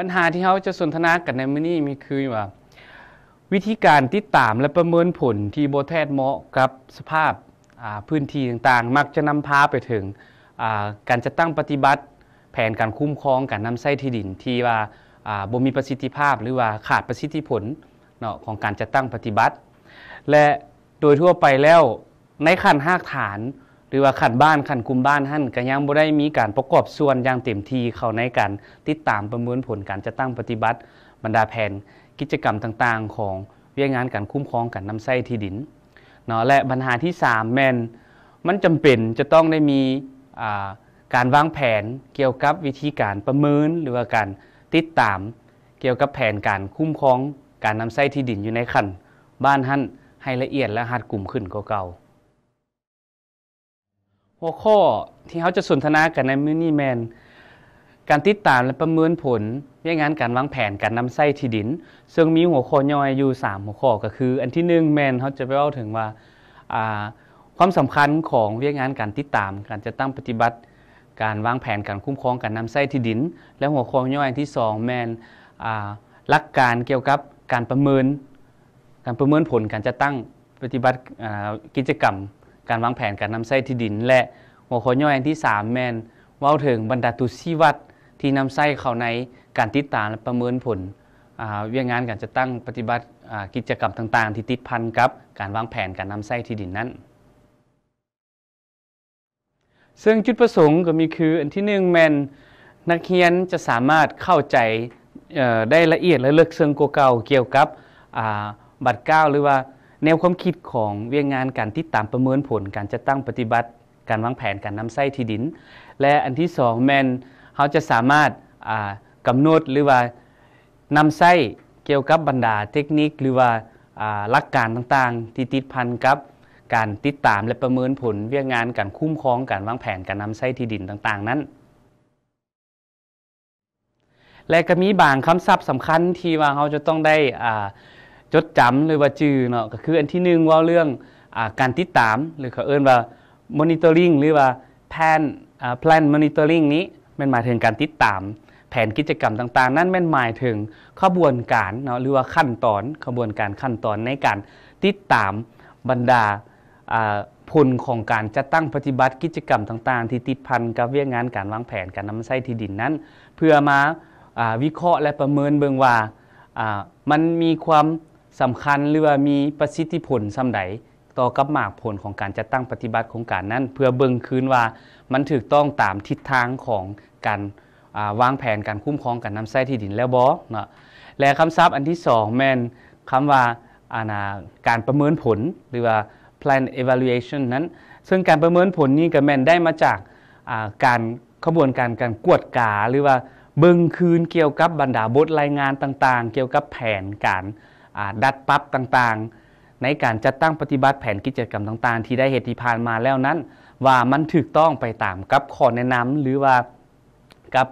ปัญหาที่เขาจะสนทนากันในมือนี่มีคือว่า วิธีการติดตามและประเมินผลที่บแทดเหมาะกับสภาพพื้นที่ต่างๆ มักจะนำพาไปถึง การจัดตั้งปฏิบัติ แผนการคุ้มครองการนำใช้ที่ดินที่ว่าบ่มีประสิทธิภาพ หรือว่าขาดประสิทธิผลเนาะของการจัดตั้งปฏิบัติ และโดยทั่วไปแล้วในขั้นหากฐานหรือว่าขันบ้านขันคุมบ้านท่านก็ยังบ่ได้มีการประกอบส่วนอย่างเต็มที่เข้าในการติดตามประเมินผลการจัดตั้งปฏิบัติ บรรดาแผนกิจกรรมต่างๆของเวียงานการคุ้มครองการนำใส้ที่ดินเนาะและ ปัญหาที่ 3 แม่น มันจำเป็นจะต้องได้มีการวางแผนเกี่ยวกับวิธีการประเมินหรือว่าการติดตาม เกี่ยวกับแผนการคุ้มครองการนำใส้ที่ดินอยู่ในขั้นบ้านท่านให้ละเอียดและหัดกลุ่มขึ้นกว่าเก่าหัวข้อที่เขาจะสนทนากันในมินิแมนการติดตามและประเมินผลเรื่องงานการวางแผนการนำไส้ที่ดิน ซึ่งมีหัวข้อย่อยอยู่ 3 หัวข้อ ก็คืออันที่1แมนเขาจะไปเล่าถึงว่าความสำคัญของเรื่องงานการติดตามการจะตั้งปฏิบัติ การวางแผนการคุ้มครองการนำไส้ที่ดิน และหัวข้อย่อยอันที่2แมนหลักการเกี่ยวกับการประเมินการประเมินผลการจะตั้งปฏิบัติกิจกรรมการวางแผนการนำใส้ที่ดิน และหัวข้อย่อยอันที่3แมนเว้าถึงบรรดาตุชีวัดที่นำใส้เข้าในการติดตามและประเมินผลเวียงงานการจะตั้งปฏิบัติกิจกรรมต่างๆ ที่ติดพันกับ การวางแผนการนำใส้ที่ดินนั้น ซึ่งจุดประสงค์ก็มีคือ อันที่1แมนนักเรียนจะสามารถเข้าใจได้ละเอียดและลึกซึ้งกว่าเก่าเกี่ยวกับบัตรเก้าหรือว่าแนวความคิดของเวียงงานการติดตามประเมินผลการจัดตั้งปฏิบัติ การวางแผนการนำไส้ที่ดิน และอันที่สองแมนเขาจะสามารถกำหนดหรือว่านำไส้เกี่ยวกับบรรดาเทคนิค หรือว่าหลักการต่างๆ ที่ติดพันกับการติดตามและประเมินผลเวียงงานการคุ้มครอง การวางแผนการนำไส้ที่ดินต่างๆ นั้น และก็มีบางคำศัพท์สำคัญที่ว่าเขาจะต้องได้จดจำเหรือว่าจือเนาะก็คืออันที่หนึ่งว่าเรื่องอการติดตามหรือเขาเอิ้นว่า monitoring หรือว่าแผนแผน monitoring นี้มันหมายถึงการติดตามแผนกิจกรรมต่าง ๆ นั่นมันหมายถึงขบวนการเนาะหรือว่าขั้นตอนขบวนการขั้นตอนในการติดตามบรรดาผลของการจัดตั้งปฏิบัติกิจกรรมต่าง ๆ ที่ติดพันกับเวียงานการวางแผนการนำใช้ที่ดินนั้น เพื่อมาวิเคราะห์และประเมินเบื้องว่ามันมีความสำคัญหรือว่ามีประสิทธิผลสำใดต่อกับหมากผลของการจัดตั้งปฏิบัติโครงการนั้น เพื่อเบิ่งคืนว่ามันถูกต้องตามทิศทางของการวางแผนการคุ้มครองการนำใช้ที่ดินแล้วบ่เนาะและคำศัพท์อันที่2แม่นคำว่าอานาการประเมินผลหรือว่า plan evaluation นั้น ซึ่งการประเมินผลนี่ก็แม่นได้มาจากการขบวนการการกวดกาหรือว่าเบิ่งคืนเกี่ยวกับบรรดาบทรายงานต่างๆ เกี่ยวกับแผนการดัดปรับต่างๆ ในการจัดตั้งปฏิบัติแผนกิจกรรมต่างๆ ที่ได้เหตุที่ผ่านมาแล้วนั้น ว่ามันถูกต้องไปตามกับข้อแนะนำหรือว่ากับ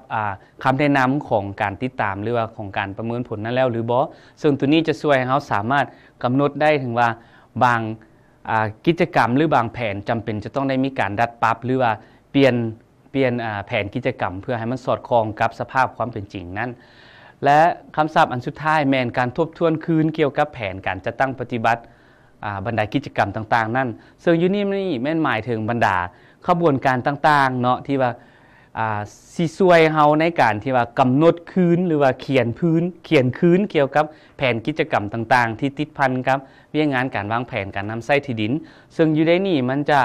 คำแนะนำของการติดตามหรือว่าของการประเมินผลนั้นแล้วหรือบอซึ่งตัวนี้จะช่วยให้เขาสามารถกำหนดได้ถึงว่าบางกิจกรรมหรือบางแผนจำเป็นจะต้องได้มีการดัดปรับ หรือว่าเปลี่ยนเปลี่ยนแผนกิจกรรมเพื่อให้มันสอดคล้องกับสภาพความเป็นจริงนั้นและคำศัพท์อันสุดท้ายแมนการทบทวนคืน เกี่ยวกับแผนการจัดตั้งปฏิบัติบรรดากิจกรรมต่าง ๆนั่นซึ่งยูนี่นี่ แม่นหมายถึงบรรดาขบวนการต่างๆเนาะที่ว่าซีซวยเฮาในการที่ว่ากำหนดคืนหรือว่าเขียนพื้นเขียนคืนเกี่ยวกับแผนกิจกรรมต่างๆที่ติดพันครับเวียงงานการวางแผนการนำไส้ที่ดิน ซึ่งอยู่ได้นี่มันจะ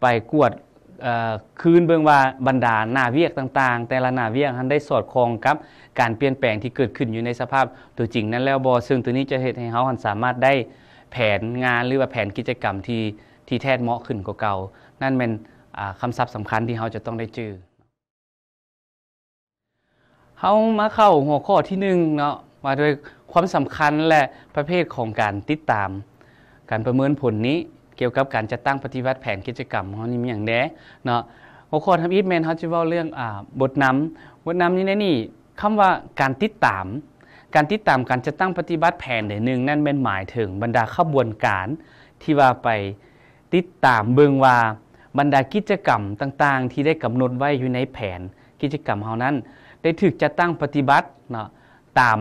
ไปกวดคืนเบืองว่าบรรดาหน้าเวียกต่างๆ แต่ละหน้าเวียกท่านได้สอดคล้องกับการเปลี่ยนแปลงที่เกิดขึ้นอยู่ในสภาพตัวจริงนั้นแล้วบอซึ่งตัวนี้จะเห็นให้เขานสามารถได้แผนงานหรือว่าแผนกิจกรรมที่ที่แท้เหมาะขึ้นกว่าเก่านั่นเป็นคำศัพท์สำคัญที่เขาจะต้องได้จื้อเขามาเข้าหัวข้อที่หนึ่งเนาะมาโดยความสำคัญและประเภทของการติดตามการประเมินผลนี้กี่ยวกับการจัดตั้งปฏิวัติแผนกิจกรรมเขานี่มีอย่างแดเนาะหัวข้อทำอีทแมนเขาจะเล่าเรื่องบทนำบทนำนี่น่นี่คำว่าการติดตาม การติดตามการจัดตั้งปฏิบัติแผนเดี๋ยวนึงนั่นเป็นหมายถึงบรรดาขบวนการที่ว่าไปติดตามเบิงว่าบรรดากิจกรรมต่างๆ ที่ได้กำหนดไว้อยู่ในแผนกิจกรรมเฮานั้น ได้ถูกจัดตั้งปฏิบัติ เนาะ ตาม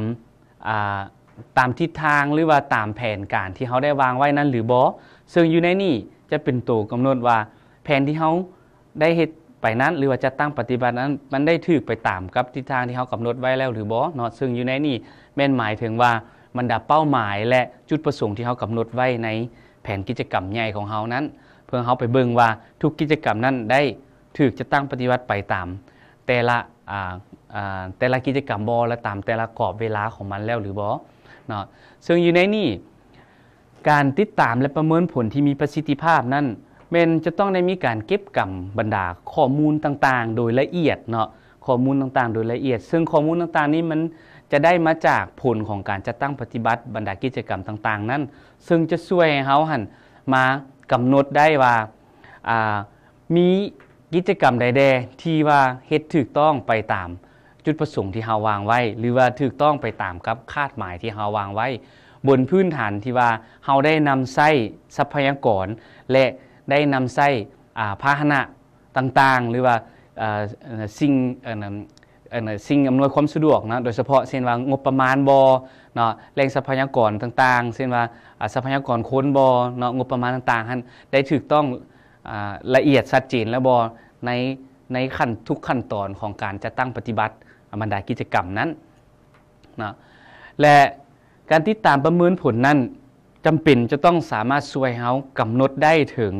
ตามทิศทางหรือว่าตามแผนการที่เขาได้วางไว้นั้นหรือบอซึ่งอยู่ในนี่จะเป็นตัวกำหนดว่าแผนที่เขาได้เหตุไปนั้น หรือว่าจะตั้งปฏิบัตินั้นมันได้ถือไปตามกับทิศทางที่เขากำหนดไว้แล้วหรือบ่เนาะซึ่งอยู่ในนี่แม่นหมายถึงว่ามันดับเป้าหมายและจุดประสงค์ที่เขากำหนดไว้ในแผนกิจกรรมใหญ่ของเขานั้น เพื่อเขาไปเบิ่งว่า ทุกกิจกรรมนั้นได้ถือจะตั้งปฏิบัติไปตาม แต่ละแต่ละกิจกรรมบอและตามแต่ละกรอบเวลาของมันแล้วหรือบอเนาะซึ่งอยู่ในนี่การติดตามและประเมินผลที่มีประสิทธิภาพนั้นเมนจะต้องได้มีการเก็บกำบรรดาข้อมูลต่างๆ โดยละเอียดเนาะข้อมูลต่างๆ โดยละเอียด ซึ่งข้อมูลต่างๆนี้มันจะได้มาจากผลของการจัดตั้งปฏิบัติบรรดากิจกรรมต่าง ๆ นั้น ซึ่งจะช่วยให้เฮาหันมากำหนดได้ว่ามีกิจกรรมใด ๆ ที่ว่าเฮ็ดถูกต้องไปตามจุดประสงค์ที่เฮาวางไว้ หรือว่าถูกต้องไปตามกับคาดหมายที่เฮาวางไว้บนพื้นฐานที่ว่าเราได้นำไส้ทรัพยากร และได้นำไส้พาหนะต่างๆ หรือว่าสิ่งสิ่งอำนวยความสะดวกนะโดยเฉพาะเช่นว่างบประมาณบอเนาะแรงทรัพยากรต่างๆเช่นว่าทรัพยากรคนบอเนาะงบประมาณต่างๆท่านได้ถูกต้องละเอียดชัดเจนและบอในในขั้นทุกขั้นตอนของการจัดตั้งปฏิบัติบรรดากิจกรรมนั้นนะและการติดตามประเมินผลนั้นจำเป็นจะต้องสามารถช่วยเฮากำหนดได้ถึง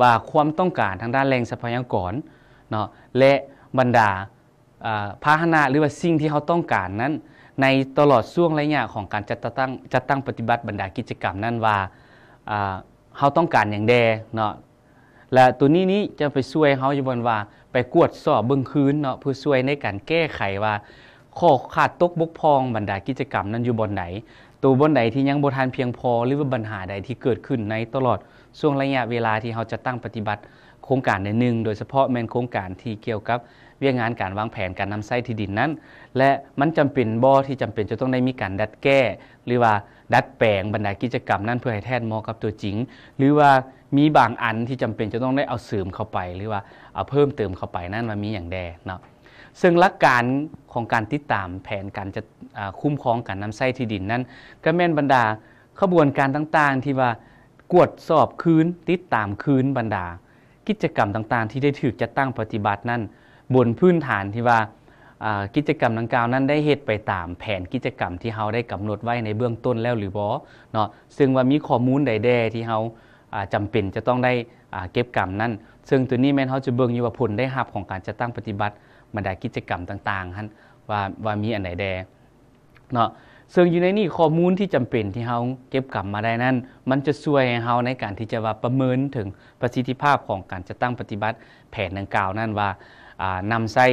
ว่าความต้องการทางด้านแรงทรัพยากร เนาะและบรรดาพาหนะหรือว่าสิ่งที่เขาต้องการนั้น ในตลอดช่วงระยะของการจัดตั้งจัดตั้งปฏิบัติบรรดากิจกรรมนั้นว่าเขาต้องการอย่างแดเนาะและตัวนี้นี้จะไปช่วยเขาอยู่บนว่าไปกวดสอบเบื้องคืนเนาะเพื่อช่วยในการแก้ไขว่าข้อขาดตกบกพร่องบรรดากิจกรรมนั้นอยู่บนไหนตัวบนใดที่ยังบทานเพียงพอหรือว่าปัญหาใดที่เกิดขึ้นในตลอดช่วงระยะเวลาที่เขาจะตั้งปฏิบัติโครงการในหนึ่ง โดยเฉพาะแมนโครงการที่เกี่ยวกับเว่องงานการวางแผนการนำไส้ที่ดินนั้น และมันจำเป็นบ่ที่จำเป็นจะต้องได้มีการดัดแก้ หรือว่าดัดแปลงบรรดากิจกรรมนั้นเพื่อให้แทนมอกับตัวจริง หรือว่ามีบางอันที่จำเป็นจะต้องได้เอาเสริมเข้าไป หรือว่าเอาเพิ่มเติมเข้าไปนั่นมันมีอย่างแดเนาะซึ่งหลักการของการติดตามแผนการจะคุ้มครองการนำไส้ที่ดินนั้น ก็แม่นบรรดาขบวนการต่างๆที่ว่ากวดสอบคืนติดตามคืนบรรดา กิจกรรมต่างๆ ที่ได้ถือจัดตั้งปฏิบัตินั้น บนพื้นฐานที่ว่ากิจกรรมดังกล่าวนั้นได้เหตุไปตามแผนกิจกรรมที่เฮาได้กำหนดไว้ในเบื้องต้นแล้วหรือบ่เนาะซึ่งว่ามีข้อมูลใด ๆที่เฮาจำเป็นจะต้องได้เก็บกรรมนั้น ซึ่งตัวนี้แม่นเฮาจะเบิ่งอยู่ว่าผลได้รับของการจัดตั้งปฏิบัติบรรดากิจกรรมต่างๆฮันว่าว่ามีอันไหนแดเนาะซึ่งอยู่ในนี่ข้อมูลที่จำเป็นที่เฮาเก็บกลับมาได้นั้น มันจะช่วยให้เฮาในการที่จะว่าประเมินถึงประสิทธิภาพของการจะตั้งปฏิบัติแผนดังกล่าว นั่นว่านำใส้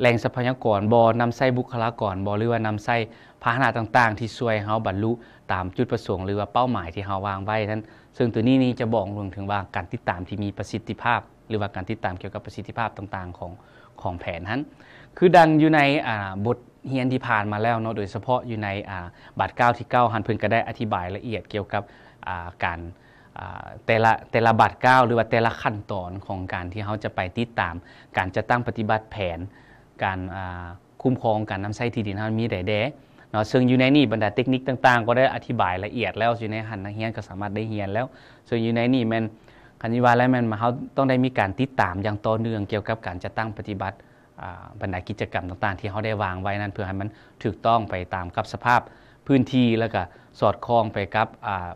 แรงทรัพยากรบอนำใส้บุคลากรบอหรือว่านำใส้พาหนะต่างๆ ที่ช่วยเฮาบรรลุตามจุดประสงค์หรือว่าเป้าหมายที่เฮาวางไว้นั้น ซึ่งตัวนี้นี่จะบอกรวมถึงว่าการติดตามที่มีประสิทธิภาพ หรือว่าการติดตามเกี่ยวกับประสิทธิภาพต่าง ๆของของแผนนั้น คือดังอยู่ในบทเฮียนที่ผ่านมาแล้วเนาะ โดยเฉพาะอยู่ในบาทเก้าที่เก้าฮันเพิ่นก็ได้อธิบายละเอียดเกี่ยวกับการแต่ละแต่ละบาทเก้าหรือว่าแต่ละขั้นตอนของการที่เขาจะไปติดตามการจะตั้งปฏิบัติแผน การคุ้มครองการนำใช้ที่ดินเขามีแต่แดเนาะซึ่งอยู่ในนี่บรรดาเทคนิคต่างๆก็ได้อธิบายละเอียดแล้วอยู่ในหันนักเรียนก็สามารถได้เรียนแล้วึ่งอยู่ในนี่มันคันนี้ว่าและมันมาเขาต้องได้มีการติดตามอย่างต่อเนื่องเกี่ยวกับการจะตั้งปฏิบัติบรรดากิจกรรมต่างๆ ที่เขาได้วางไว้นั้น เพื่อให้มันถูกต้องไปตามกับสภาพพื้นที่แล้วก็สอดคล้องไปกับ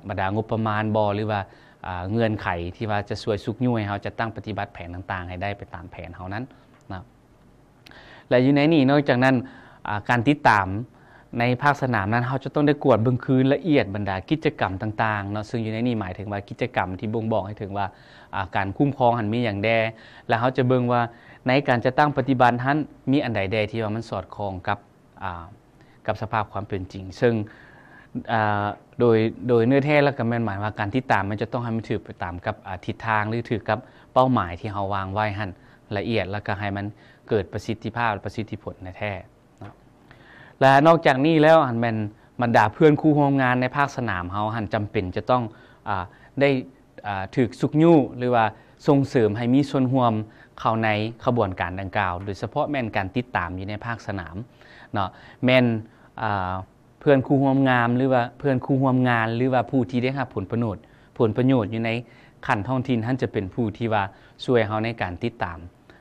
บรรดางบประมาณบอหรือว่าเงื่อนไขที่ว่าจะส่วยสุกยุ่ยเขาจะตั้งปฏิบัติแผนต่างๆ ให้ได้ไปตามแผนเขานั้นนะและอยู่ในนี้นอกจากนั้นการติดตามในภาคสนามนั้นเขาจะต้องได้กวดเบื้องคืนละเอียดบรรดากิจกรรมต่างๆเนาะซึ่งอยู่ในนี้หมายถึงว่ากิจกรรมที่บ่งบอก ให้ถึงว่าการคุ้มครองหันมีอย่างแดแล้วเขาจะเบิงว่าในการจะตั้งปฏิบัติท่านมีอันใดแดที่ว่ามันสอดคล้องกับกับสภาพความเป็นจริง ซึ่งโดยโดยเนื้อแท้แล้วก็แม่นหมายว่าการที่ตามมันจะต้องให้มันถือไปตามกับทิศทางหรือถือกับเป้าหมายที่เขาวางไว้หันละเอียด แล้วก็ให้มันเกิดประสิทธิภาพประสิทธิผลในแท้และนอกจากนี้แล้วหันแมนบรรดาเพื่อนคู่ห้อมงานในภาคสนาม เฮาหันจำเป็นจะต้องอได้ถืกสุกยู่หรือว่าส่งเสริมให้มีส่วนร่วมเข้าในขบวนการดังกล่าว โดยเฉพาะแมนการติดตามอยู่ในภาคสนาม เนาะ แมนเพื่อนคู่ห่วมงานหรือว่าเพื่อนคู่ห่วมงาน หรือว่าผู้ที่ได้รับผลประโยชน์ ผลประโยชน์อยู่ในขั้นท้องถิ่นท่านจะเป็นผู้ที่ว่า ช่วยเขาในการติดตาม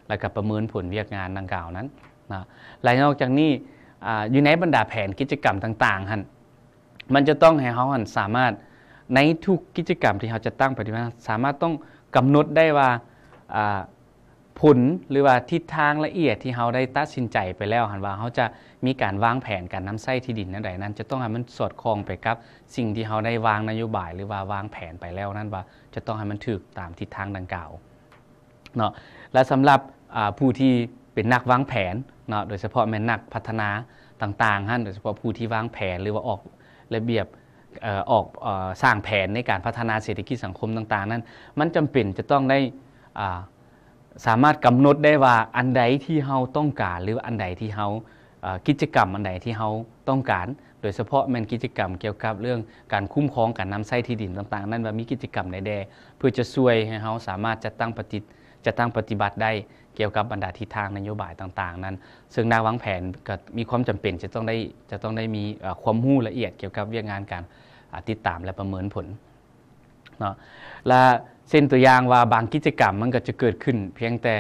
และกับประเมินผลเวียกงานดังกล่าวนั้นนะและนอกจากนี้อยู่ในบรรดาแผนกิจกรรมต่างๆฮันมันจะต้องให้เขาหันสามารถในทุกกิจกรรมที่เขาจะตั้งปฏิบัติ สามารถต้องกำหนดได้ว่าผลหรือว่าทิศทางละเอียดที่เขาได้ตัดสินใจไปแล้วหันว่าเขาจะมีการวางแผนการนำไส้ที่ดินนั่นใดนั้น จะต้องให้มันสอดคล้องไปกับสิ่งที่เขาได้วางนโยบาย หรือว่าวางแผนไปแล้วนั่นว่าจะต้องให้มันถูกตามทิศทางดังกล่าวเนาะและสำหรับผู้ที่เป็นนักวางแผนเนาะโดยเฉพาะแม่นักพัฒนาต่างๆฮะโดยเฉพาะผู้ที่วางแผนหรือว่าออกระเบียบออกสร้างแผนในการพัฒนาเศรษฐกิจสังคมต่างๆนั้น มันจำเป็นจะต้องได้สามารถกำหนดได้ว่าอันใดที่เฮาต้องการหรืออันใดที่เฮากิจกรรมอันใดที่เฮาต้องการ โดยเฉพาะแม่นกิจกรรมเกี่ยวกับเรื่องการคุ้มครองการนำใช้ที่ดินต่างๆนั้นว่ามีกิจกรรมใดๆเพื่อจะช่วยให้เฮาสามารถจะตั้งปฏิจะตั้งปฏิบัติได้เกี่ยวกับบรรดาทิศทางนโยบายต่าง ๆ นั้น ซึ่งนักวางแผนก็มีความจำเป็นจะต้องได้จะต้องได้มีความรู้ละเอียดเกี่ยวกับเรื่องงานการติดตามและประเมินผล เนาะ และเส้นตัวอย่างว่าบางกิจกรรมมันก็จะเกิดขึ้น เพียงแต่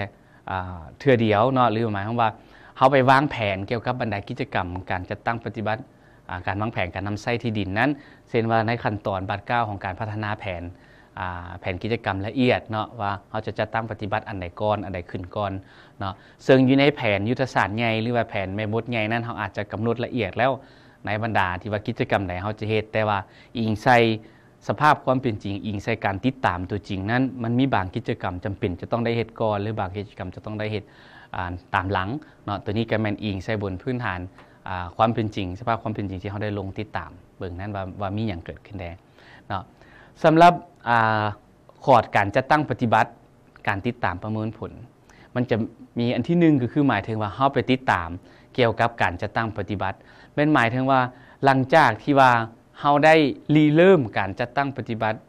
เทื่อเดียวเนาะหรือหมายความว่าเขาไปวางแผนเกี่ยวกับบรรดากิจกรรม การจัดตั้งปฏิบัติการวางแผนการนำไส้ที่ดินนั้นเส้นว่าในขั้นตอนบัตรเก้าของการพัฒนาแผนแผนกิจกรรมละเอียดเนาะว่าเขาจะจัดตั้งปฏิบัติอันใดก่อนอันใดขึ้นก่อนเนาะซึ่งอยู่ในแผนยุทธศาสตร์ใหญ่หรือว่าแผนแม่บทใหญ่นั้นเขาอาจจะกำหนดละเอียดแล้วในบรรดาที่ว่ากิจกรรมไหนเขาจะเหตุ แต่ว่าอิงใส่สภาพความเป็นจริงอิงใส่การติดตามตัวจริง นั้นมันมีบางกิจกรรมจำเป็นจะต้องได้เหตุก่อนหรือบางกิจกรรมจะต้องได้เหตุตามหลังเนาะตัวนี้ก็แมนอิงใส่บนพื้นฐานความเป็นจริง สภาพความเป็นจริงที่เขาได้ลงติดตาม เบื้องนั้นว่าว่ามีอย่างเกิดขึ้นแดงเนาะสำหรับอขอดการจัดตั้งปฏิบัติ การติดตามประเมินผล มันจะมีอันที่หนึ่งก็คือหมายถึงว่าเขาไปติดตามเกี่ยวกับการจัดตั้งปฏิบัติเป็นหมายถึงว่าหลังจากที่ว่าเขาได้รีเริ่มการจัดตั้งปฏิบัติ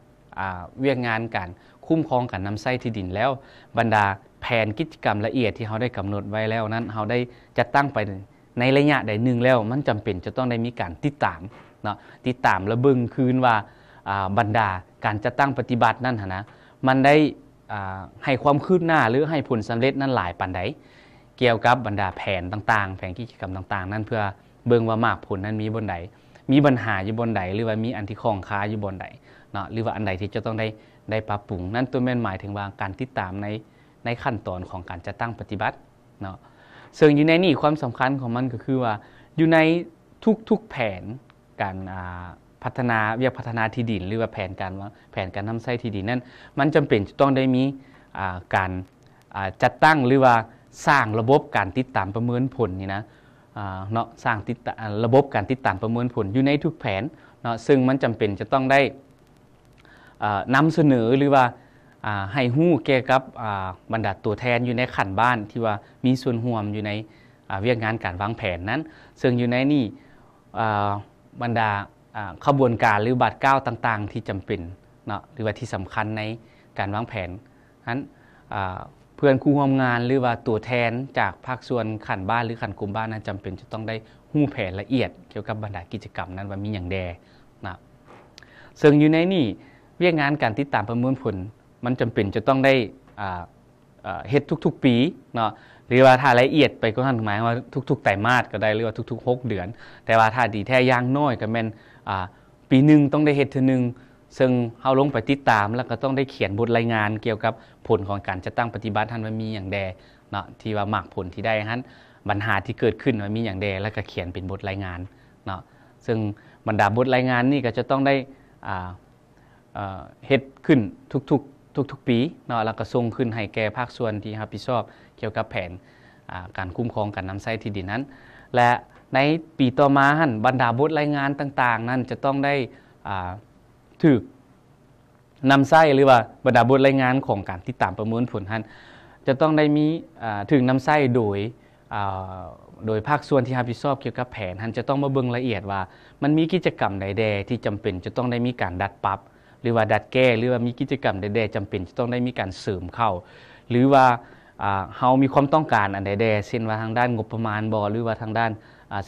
เวียกงานการคุ้มครองการนำไส้ที่ดินแล้ว บรรดาแผนกิจกรรมละเอียดที่เขาได้กำหนดไว้แล้วนั้นเขาได้จัดตั้งไปในระยะใดหนึ่งแล้ว มันจำเป็นจะต้องได้มีการติดตามเนาะติดตามและเบิงคืนว่าบรรดาการจัดตั้งปฏิบัตินั่นนะมันได้ให้ความคืบหน้าหรือให้ผลสำเร็จนั่นหลายปันใดเกี่ยวกับบรรดาแผนต่าง ๆ แผนกิจกรรมต่าง ๆ นั่นเพื่อเบิ่งว่ามากผลนั้นมีบนใดมีปัญหาอยู่บนใดหรือว่ามีอันที่คลองค้าอยู่บนใดเนาะหรือว่าอันใดที่จะต้องได้ได้ปรับปรุง นั่นตัวแม่นหมายถึงว่า การติดตามในในขั้นตอนของการจัดตั้งปฏิบัติเนาะซึ่งอยู่ในนี่ความสำคัญของมันก็คือว่าอยู่ในทุกๆแผนการพัฒนาเรียกพัฒนาที่ดิน หรือว่าแผนการวแผนการทำไส้ที่ดินนั้น มันจำเป็นจะต้องได้มีการจัดตั้งหรือว่าสร้างระบบการติดตามประเมินผลนี่นะเนาะสร้างติดระบบการติดตามประเมินผลอยู่ในทุกแผนเนาะซึ่งมันจำเป็นจะต้องได้นำเสนอหรือว่าให้หู้เกี่ยวกับบรรดาตัวแทนอยู่ในขันบ้านที่ว่ามีส่วนห่วมอยู่ในเวียกงานการวางแผนนั้น ซึ่งอยู่ในนี่บรรดาขบวนการหรือบาดก้าวต่างๆ ที่จำเป็นเนาะหรือว่าที่สำคัญในการวางแผนนั้นเพื่อนคู่ร่วมงานหรือว่าตัวแทนจากภาคส่วนขันบ้านหรือขันกลุ่มบ้านนั้นจำเป็นจะต้องได้หู้แผนละเอียดเกี่ยวกับบรรดากิจกรรมนั้นว่ามีอย่างแดนะซึ่งอยู่ในนี่เวียกงานการติดตามประเมินผลมันจำเป็นจะต้องได้เฮ็ดทุกๆปีเนาะหรือว่าถ้าละเอียดไปก็ท่านหมายว่าทุกๆไตรมาสก็ได้หรือว่าทุกๆ6เดือน แต่ว่าถ้าดีแท้ย่างน้อยก็แม่นปีหนึ่งต้องได้เหตุหนึ่งซึ่งเขาลงไปติดตามแล้วก็ต้องได้เขียนบทรายงานเกี่ยวกับผลของการจัดตั้งปฏิบัติท่านว่ามีอย่างแดเนาะที่ว่าหมากผลที่ได้ฮันปัญหาที่เกิดขึ้นว่ามีอย่างแด แล้วก็เขียนเป็นบทรายงานเนาะซึ่งบรรดาบทรายงานนี่ก็จะต้องได้เฮ็ดขึ้นทุกๆทุกๆปีเนาะแล้วก็ส่งขึ้นให้แก่ภาคส่วนที่รับผิดชอบเกี่ยวกับแผนการคุ้มครองการนำใช้ที่ดินนั้น และในปีต่อมาหันบรรดาบทรายงานต่าง ๆ นั้นจะต้องได้ถูกนำไส้หรือว่าบรรดาบทรายงานของการติดตามประเมินผลหันจะต้องได้มีถึงนำไส้โดยโดยภาคส่วนที่รับผิดชอบเกี่ยวกับแผนหันจะต้องมาเบิ่งละเอียดว่า มันมีกิจกรรมใดๆดที่จำเป็นจะต้องได้มีการดัดปรับ หรือว่าดัดแก้หรือว่ามีกิจกรรมใดๆดจำเป็นจะต้องได้มีการเสริมเข้า หรือว่าเฮามีความต้องการอันใดๆเช่นว่าทางด้านงบประมาณบอหรือว่าทางด้าน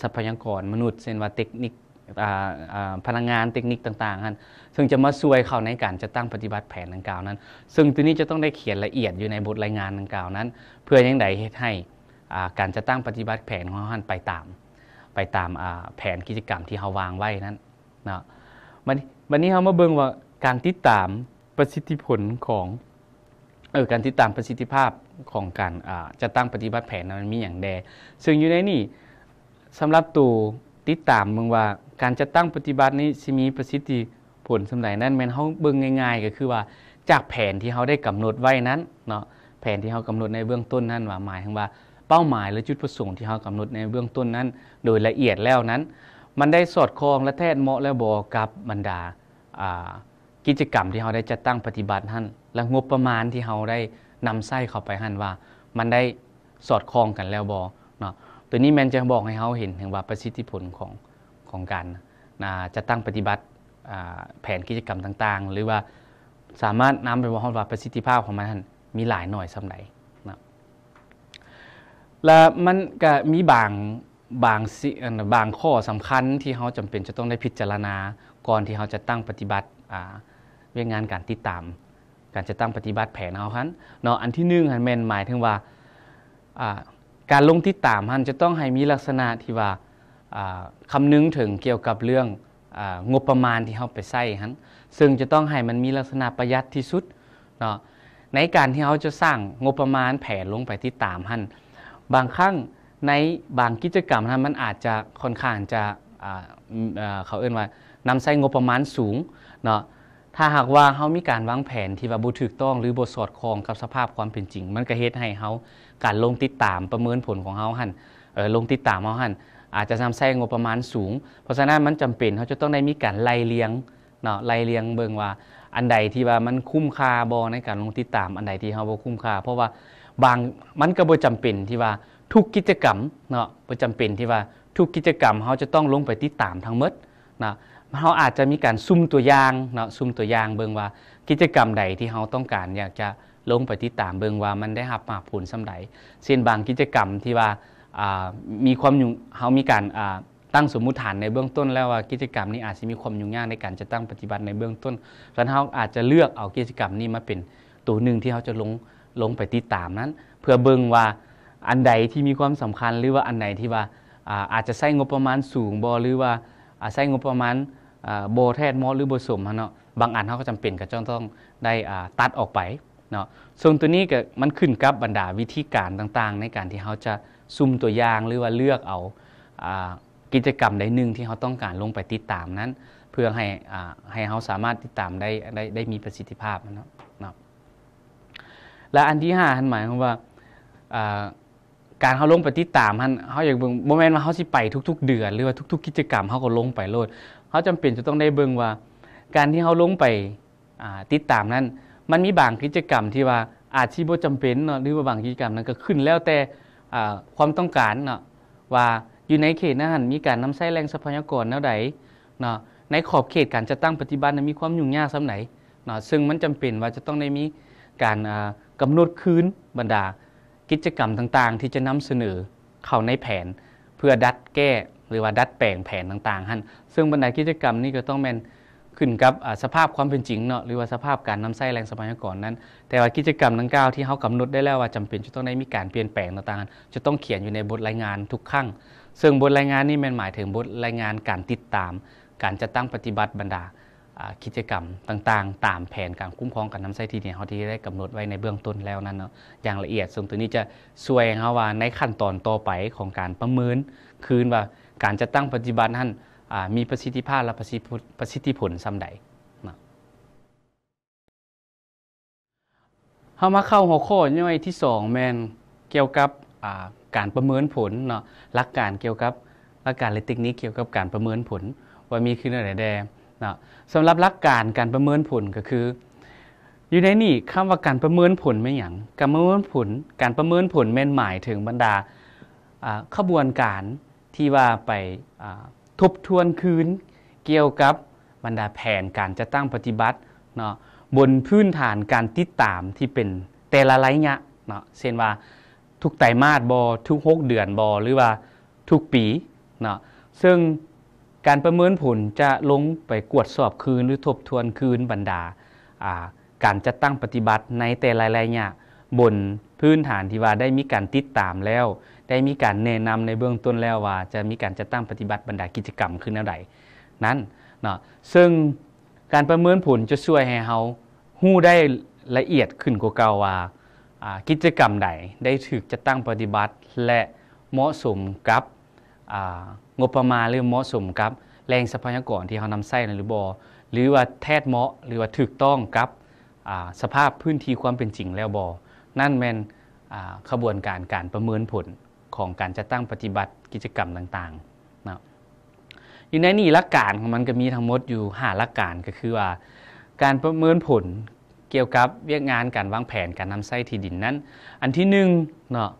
ทรัพยากรมนุษย์เช่นว่าเทคนิคพลังงานเทคนิคต่างๆฮัซึ่งจะมาช่วยเขาในการจะตั้งปฏิบัติแผนดังกล่าวนั้น ซึ่งตัวนี้จะต้องได้เขียนละเอียดอยู่ในบทรายงานดังกล่าวนั้น เพื่อยังไดให้การจะตั้งปฏิบัติแผนของท่านไปตามไปตามแผนกิจกรรมที่เขาวางไว้นั้นนะวันนี้เรามาเบิ่งว่าการติดตามประสิทธิผลของเออการติดตามประสิทธิภาพของการจะตั้งปฏิบัติแผนนั้นมีอย่างแดซึ่งอยู่ในนี่สำหรับตัวติดตามมึงว่าการจัดตั้งปฏิบัตินี้สิมีประสิทธิผลสำไรนนั่นแม่นเฮาเบิ่งง่ายๆ ก็คือว่าจากแผนที่เฮาได้กำหนดไว้นั้นเนาะแผนที่เฮากำหนดในเบื้องต้นนั้นว่าหมายถึงว่าเป้าหมายหรือจุดประสงค์ที่เฮากำหนดในเบื้องต้นนั้น โดยละเอียดแล้วนั้น มันได้สอดคล้องและแทดเหมาะและบ่กับบรรดากิจกรรมที่เฮาได้จัดตั้งปฏิบัติหั่นและงบประมาณที่เฮาได้นำใส่เข้าไปหั่นว่า มันได้สอดคล้องกันแล้วบ่ตัวนี้แมนจะบอกให้เขาเห็นถึงว่าประสิทธิผลของของการจะตั้งปฏิบัติแผนกิจกรรมต่าง ๆ หรือว่าสามารถนำไปว่าว่าประสิทธิภาพของมันมีหลายหน่อยสำไหนนะและมันก็มีบางบางสิบางข้อสำคัญที่เขาจำเป็นจะต้องได้พิจารณาก่อนที่เขาจะตั้งปฏิบัติเรื่องงานการติดตาม การจะตั้งปฏิบัติแผนเอาคันเนาะอันที่หนึ่งฮันแมนหมายถึงว่าการลงที่ตามหันจะต้องให้มีลักษณะที่ว่าคำนึงถึงเกี่ยวกับเรื่องงบประมาณที่เขาไปใส่ฮันซึ่งจะต้องให้มันมีลักษณะประหยัดที่สุดเนาะในการที่เขาจะสร้างงบประมาณแผนลงไปที่ตามหันบางครั้งในบางกิจกรรมนันมันอาจจะค่อนข้างจะเขาเอ่นว่านำใช้งบประมาณสูงเนาะถ้าหากว่าเขามีการวางแผนที่ว่าบ่ถูกต้องหรือบ่สอดคล้องกับสภาพความเป็นจริง มันก็เฮ็ดให้เขาการลงติดตามประเมินผลของเขาหันลงติดตามเขาหันอาจจะทำแท้งงบประมาณสูง เพราะฉะนั้นมันจำเป็นเขาจะต้องได้มีการไล่เลี้ยงเนาะไล่เลี้ยงเบิ่งว่าอันใดที่ว่ามันคุ้มค่าบอในการลงติดตามอันใดที่เขาบ่คุ้มค่าเพราะว่าบางมันก็บ่จำเป็นที่ว่าทุกกิจกรรมเนาะบ่จำเป็นที่ว่าทุกกิจกรรมเขาจะต้องลงไปติดตามทั้งหมดนะเขาอาจจะมีการซุ่มตัวอย่างเนาะซุ่มตัวอย่างเบิ่งว่ากิจกรรมใดที่เขาต้องการอยากจะลงไปติดตามเบิงว่ามันได้หับมาผลสำไดเช่นบางกิจกรรมที่ว่ามีความยุ่งเขามีการตั้งสมมุติฐานในเบื้องต้น แล้วว่ากิจกรรมนี้อาจจะมีความยุ่งยากในการจะตั้งปฏิบัติในเบื้องต้นฉะนั้นเขาอาจจะเลือกเอากิจกรรมนี้มาเป็นตัวหนึ่งที่เขาจะลงลงไปติดตามนั้น เพื่อเบิ่งว่าอันใดที่มีความสำคัญหรือว่าอันไหนที่ว่าอาจจะใช้งบประมาณสูงบ่หรือว่าใช้งบประมาณโบแทดมอหรือโบสมเนาะบางอันเขาก็จำเป็นก็จะต้องได้ตัดออกไปเนาะส่วนตัวนี้ก็มันขึ้นกับบรรดาวิธีการต่างๆ ในการที่เขาจะซุ่มตัวอย่างหรือว่าเลือกเอากิจกรรมใดหนึ่งที่เขาต้องการลงไปติดตามนั้น เพื่อให้ให้เขาสามารถติดตามได้ได้ได้มีประสิทธิภาพนะครับและอันที่5ท่านหมายความว่าการเขาลงไปติดตามท่านเขาอยากเบิ่งโมเมนต์ว่าเขาสิไปทุก ๆ เดือนหรือว่าทุกๆ กิจกรรมเขาก็ลงไปโลดเขาจำเป็นจะต้องได้เบิ่งว่าการที่เขาลงไปติดตามนั้นมันมีบางกิจกรรมที่ว่าอาจีพบจำเป็นเนาะหรือว่าบางกิจกรรมนั้นก็ขึ้นแล้วแต่ความต้องการเนาะว่าอยู่ในเขตนั้นมีการนำใช้แรงทรัพยากรแนวใดเนาะในขอบเขตการจัดตั้งปฏิบัติมีความยุ่งยากสำไหนเนาะซึ่งมันจำเป็นว่าจะต้องได้มีการกำหนดคืนบรรดา กิจกรรมต่างๆ ที่จะนำเสนอเข้าในแผน เพื่อดัดแก้หรือว่าดัดแปลงแผนต่างๆฮั่นซึ่งบรรดา กิจกรรมนี้ก็ต้องแม่นขึ้นกับสภาพความเป็นจริงเนาะหรือว่าสภาพการนำไส้แรงสมัยก่อนนั้น แต่ว่ากิจกรรมดังกล่าวที่เขากำหนดได้แล้วว่าจำเป็นจะต้องได้มีการเปลี่ยนแปลงต่างๆจะต้องเขียนอยู่ในบทรายงานทุกครั้งซึ่งบทรายงานนี่มันหมายถึงบทรายงานการติดตาม การจัดตั้งปฏิบัติบรรดากิจกรรมต่างๆ ตามแผนการคุ้มครองการนำไส้ที่เนี่ยเขาที่ได้กำหนดไว้ในเบื้องต้นแล้วนั้นเนาะอย่างละเอียดซึ่งตัวนี้จะช่วยเขาว่าในขั้นตอนต่อไปของการประเมิน คืนว่าการจัดตั้งปฏิบัตินั้นมีประสิทธิภาพและประสิทธิผลซ้ำใดเข้ามาเข้าหัวข้อย่อยที่สองแมนเกี่ยวกับการประเมินผลเนาะหลักการเกี่ยวกับหลักการเลติกนี้เกี่ยวกับการประเมินผลว่ามีคืออะไรแดเนาะสำหรับหลักการการประเมินผลก็คือ อยู่ในนี่คำว่าการประเมินผลไม่หยังการประเมินผลการประเมินผลแม่นหมาย ถึงบรรดาขบวนการที่ว่าไปทบทวนคืน เกี่ยวกับบรรดาแผนการจะตั้งปฏิบัติเนาะบนพื้นฐานการติดตามที่เป็นแต่ละระยะเนาะเช่นว่าทุกไตรมาสบอทุกหกเดือนบอหรือว่าทุกปีเนาะซึ่งการประเมินผลจะลงไปกวดสอบคืนหรือทบทวนคืนบรรดาการจัดตั้งปฏิบัติในแต่ละระยะบนพื้นฐานที่ว่าได้มีการติดตามแล้วได้มีการแนะนำในเบื้องต้นแล้วว่าจะมีการจัดตั้งปฏิบัติบรรดากิจกรรมขึ้นแนวใดนั้นเนาะซึ่งการประเมินผลจะช่วยให้เราหู้ได้ละเอียดขึ้นกว่าเก่าว่ากิจกรรมใด ได้ถูกจัดตั้งปฏิบัติ และเหมาะสมกับงบประมาณหรือเหมาะสมกับ แรงทรัพยากรที่เขานำใช้หรือบอหรือว่าแทดเหมาะหรือว่าถูกต้องกับสภาพพื้นที่ความเป็นจริงแล้วบอนั่นแม่นขบวนการการประเมินผลของการจัดตั้งปฏิบัติกิจกรรมต่างๆนะอยู่ในนี่ลักการของมันก็มีทั้งหมดอยู่5ลักการก็คือว่า การประเมินผลเกี่ยวกับ เวียกงานการวางแผนการนำไส้ที่ดินนั้น อันที่หนึ่งเนาะ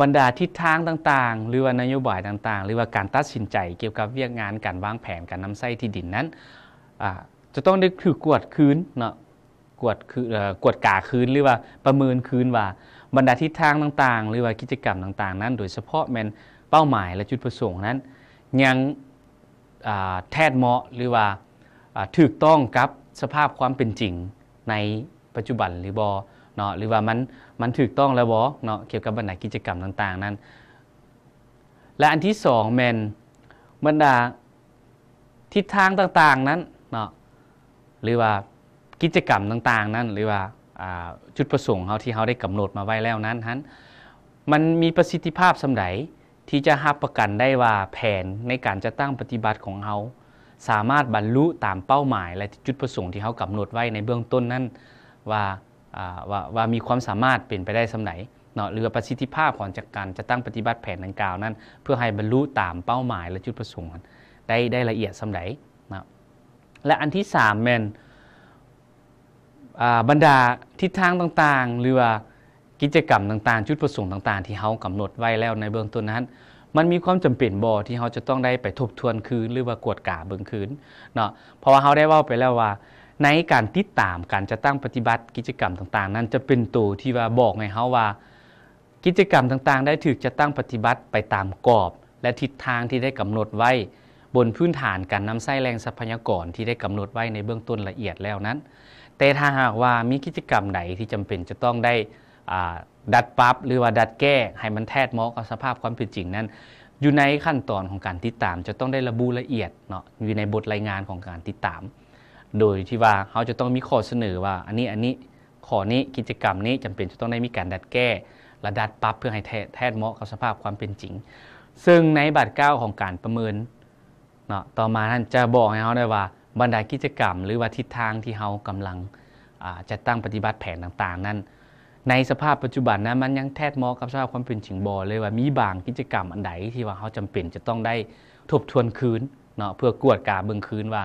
บรรดาทิศทางต่างๆ หรือว่านโยบายต่างๆ หรือว่าการตัดสินใจเกี่ยวกับเวียกงานการวางแผนการนำไส้ที่ดินนั้นจะต้องได้ถือกวดคืนเนาะกวดคือกวดกาคืนหรือว่าประเมินคืนว่าบรรดาทิศทางต่างๆ หรือว่ากิจกรรมต่างๆ นั้น โดยเฉพาะแมนเป้าหมายและจุดประสงค์นั้น ยังแทดเหมาะหรือว่าถูกต้องกับสภาพความเป็นจริงในปัจจุบันหรือบอเนาะหรือว่ามันมันถูกต้องแล้วบอเนาะเกี่ยวกับบรรดากิจกรรมต่าง ๆนั้น และอันที่สองแมนบรรดาทิศทางต่างๆนั้นเนาะหรือว่ากิจกรรมต่างๆนั้นหรือว่าจุดประสงค์เขาที่เขาได้กำหนดมาไว้แล้วนั้นฮันมันมีประสิทธิภาพสำไหนที่จะหับประกันได้ว่าแผนในการจะตั้งปฏิบัติของเขา สามารถบรรลุตามเป้าหมาย และจุดประสงค์ที่เขากำหนดไว้ในเบื้องต้นนั้นว่าว่าว่ามีความสามารถเป็นไปได้สำไหนเนาะหรือประสิทธิภาพของจากการจะตั้งปฏิบัติแผนดังกล่าวนั้น เพื่อให้บรรลุตามเป้าหมายและจุดประสงค์ ได้ได้ละเอียดสำไหนนะและอันที่3ามแมนบรรดาทิศทางต่างๆ หรือว่า กิจกรรมต่างๆจุดประสงค์ต่างๆ ที่เขากำหนดไว้แล้วในเบื้องต้นนั้น มันมีความจำเป็นบ่ที่เขาจะต้องได้ไปทบทวนคืนหรือว่ากวดกาเบื้องคืนเนาะ เพราะว่าเขาได้ว่าไปแล้วว่าในการติดตามการจะตั้งปฏิบัติ กิจกรรมต่างๆ นั้นจะเป็นตัวที่ว่าบอกให้เขาว่า กิจกรรมต่างๆ ได้ถูกจะตั้งปฏิบัติไปตามกรอบ และทิศทางที่ได้กำหนดไว้บนพื้นฐานการนำไส้แรงทรัพยากรที่ได้กำหนดไว้ในเบื้องต้นละเอียดแล้วนั้นแต่ถ้าหากว่ามีกิจกรรมไหนที่จำเป็นจะต้องได้ดัดปรับหรือว่าดัดแก้ ให้มันแทดมอกกับสภาพความเป็นจริงนั้น อยู่ในขั้นตอนของการติดตามจะต้องได้ระบุละเอียดเนาะอยู่ในบทรายงานของการติดตาม โดยที่ว่าเขาจะต้องมีข้อเสนอว่าอันนี้อันนี้ข้อนี้กิจกรรมนี้จำเป็นจะต้องได้มีการดัดแก้ และดัดปรับเพื่อให้แทดเหมาะกับสภาพความเป็นจริง ซึ่งในบารเก้าของการประเมินเนาะต่อมาท่านจะบอกให้เขาได้ว่าบรรดากิจกรรม หรือว่าทิศทางที่เขากำลังจะตั้งปฏิบัติแผนต่างๆ นั้น ในสภาพปัจจุบันนะมันยังแทดมอกับสภาพความเป็นจริงบอเลยว่ามีบางกิจกรรมอันใดที่ว่าเขาจำเป็นจะต้องได้ทบทวนคืนเนาะเพื่อกวดกาเบื้องคืนว่า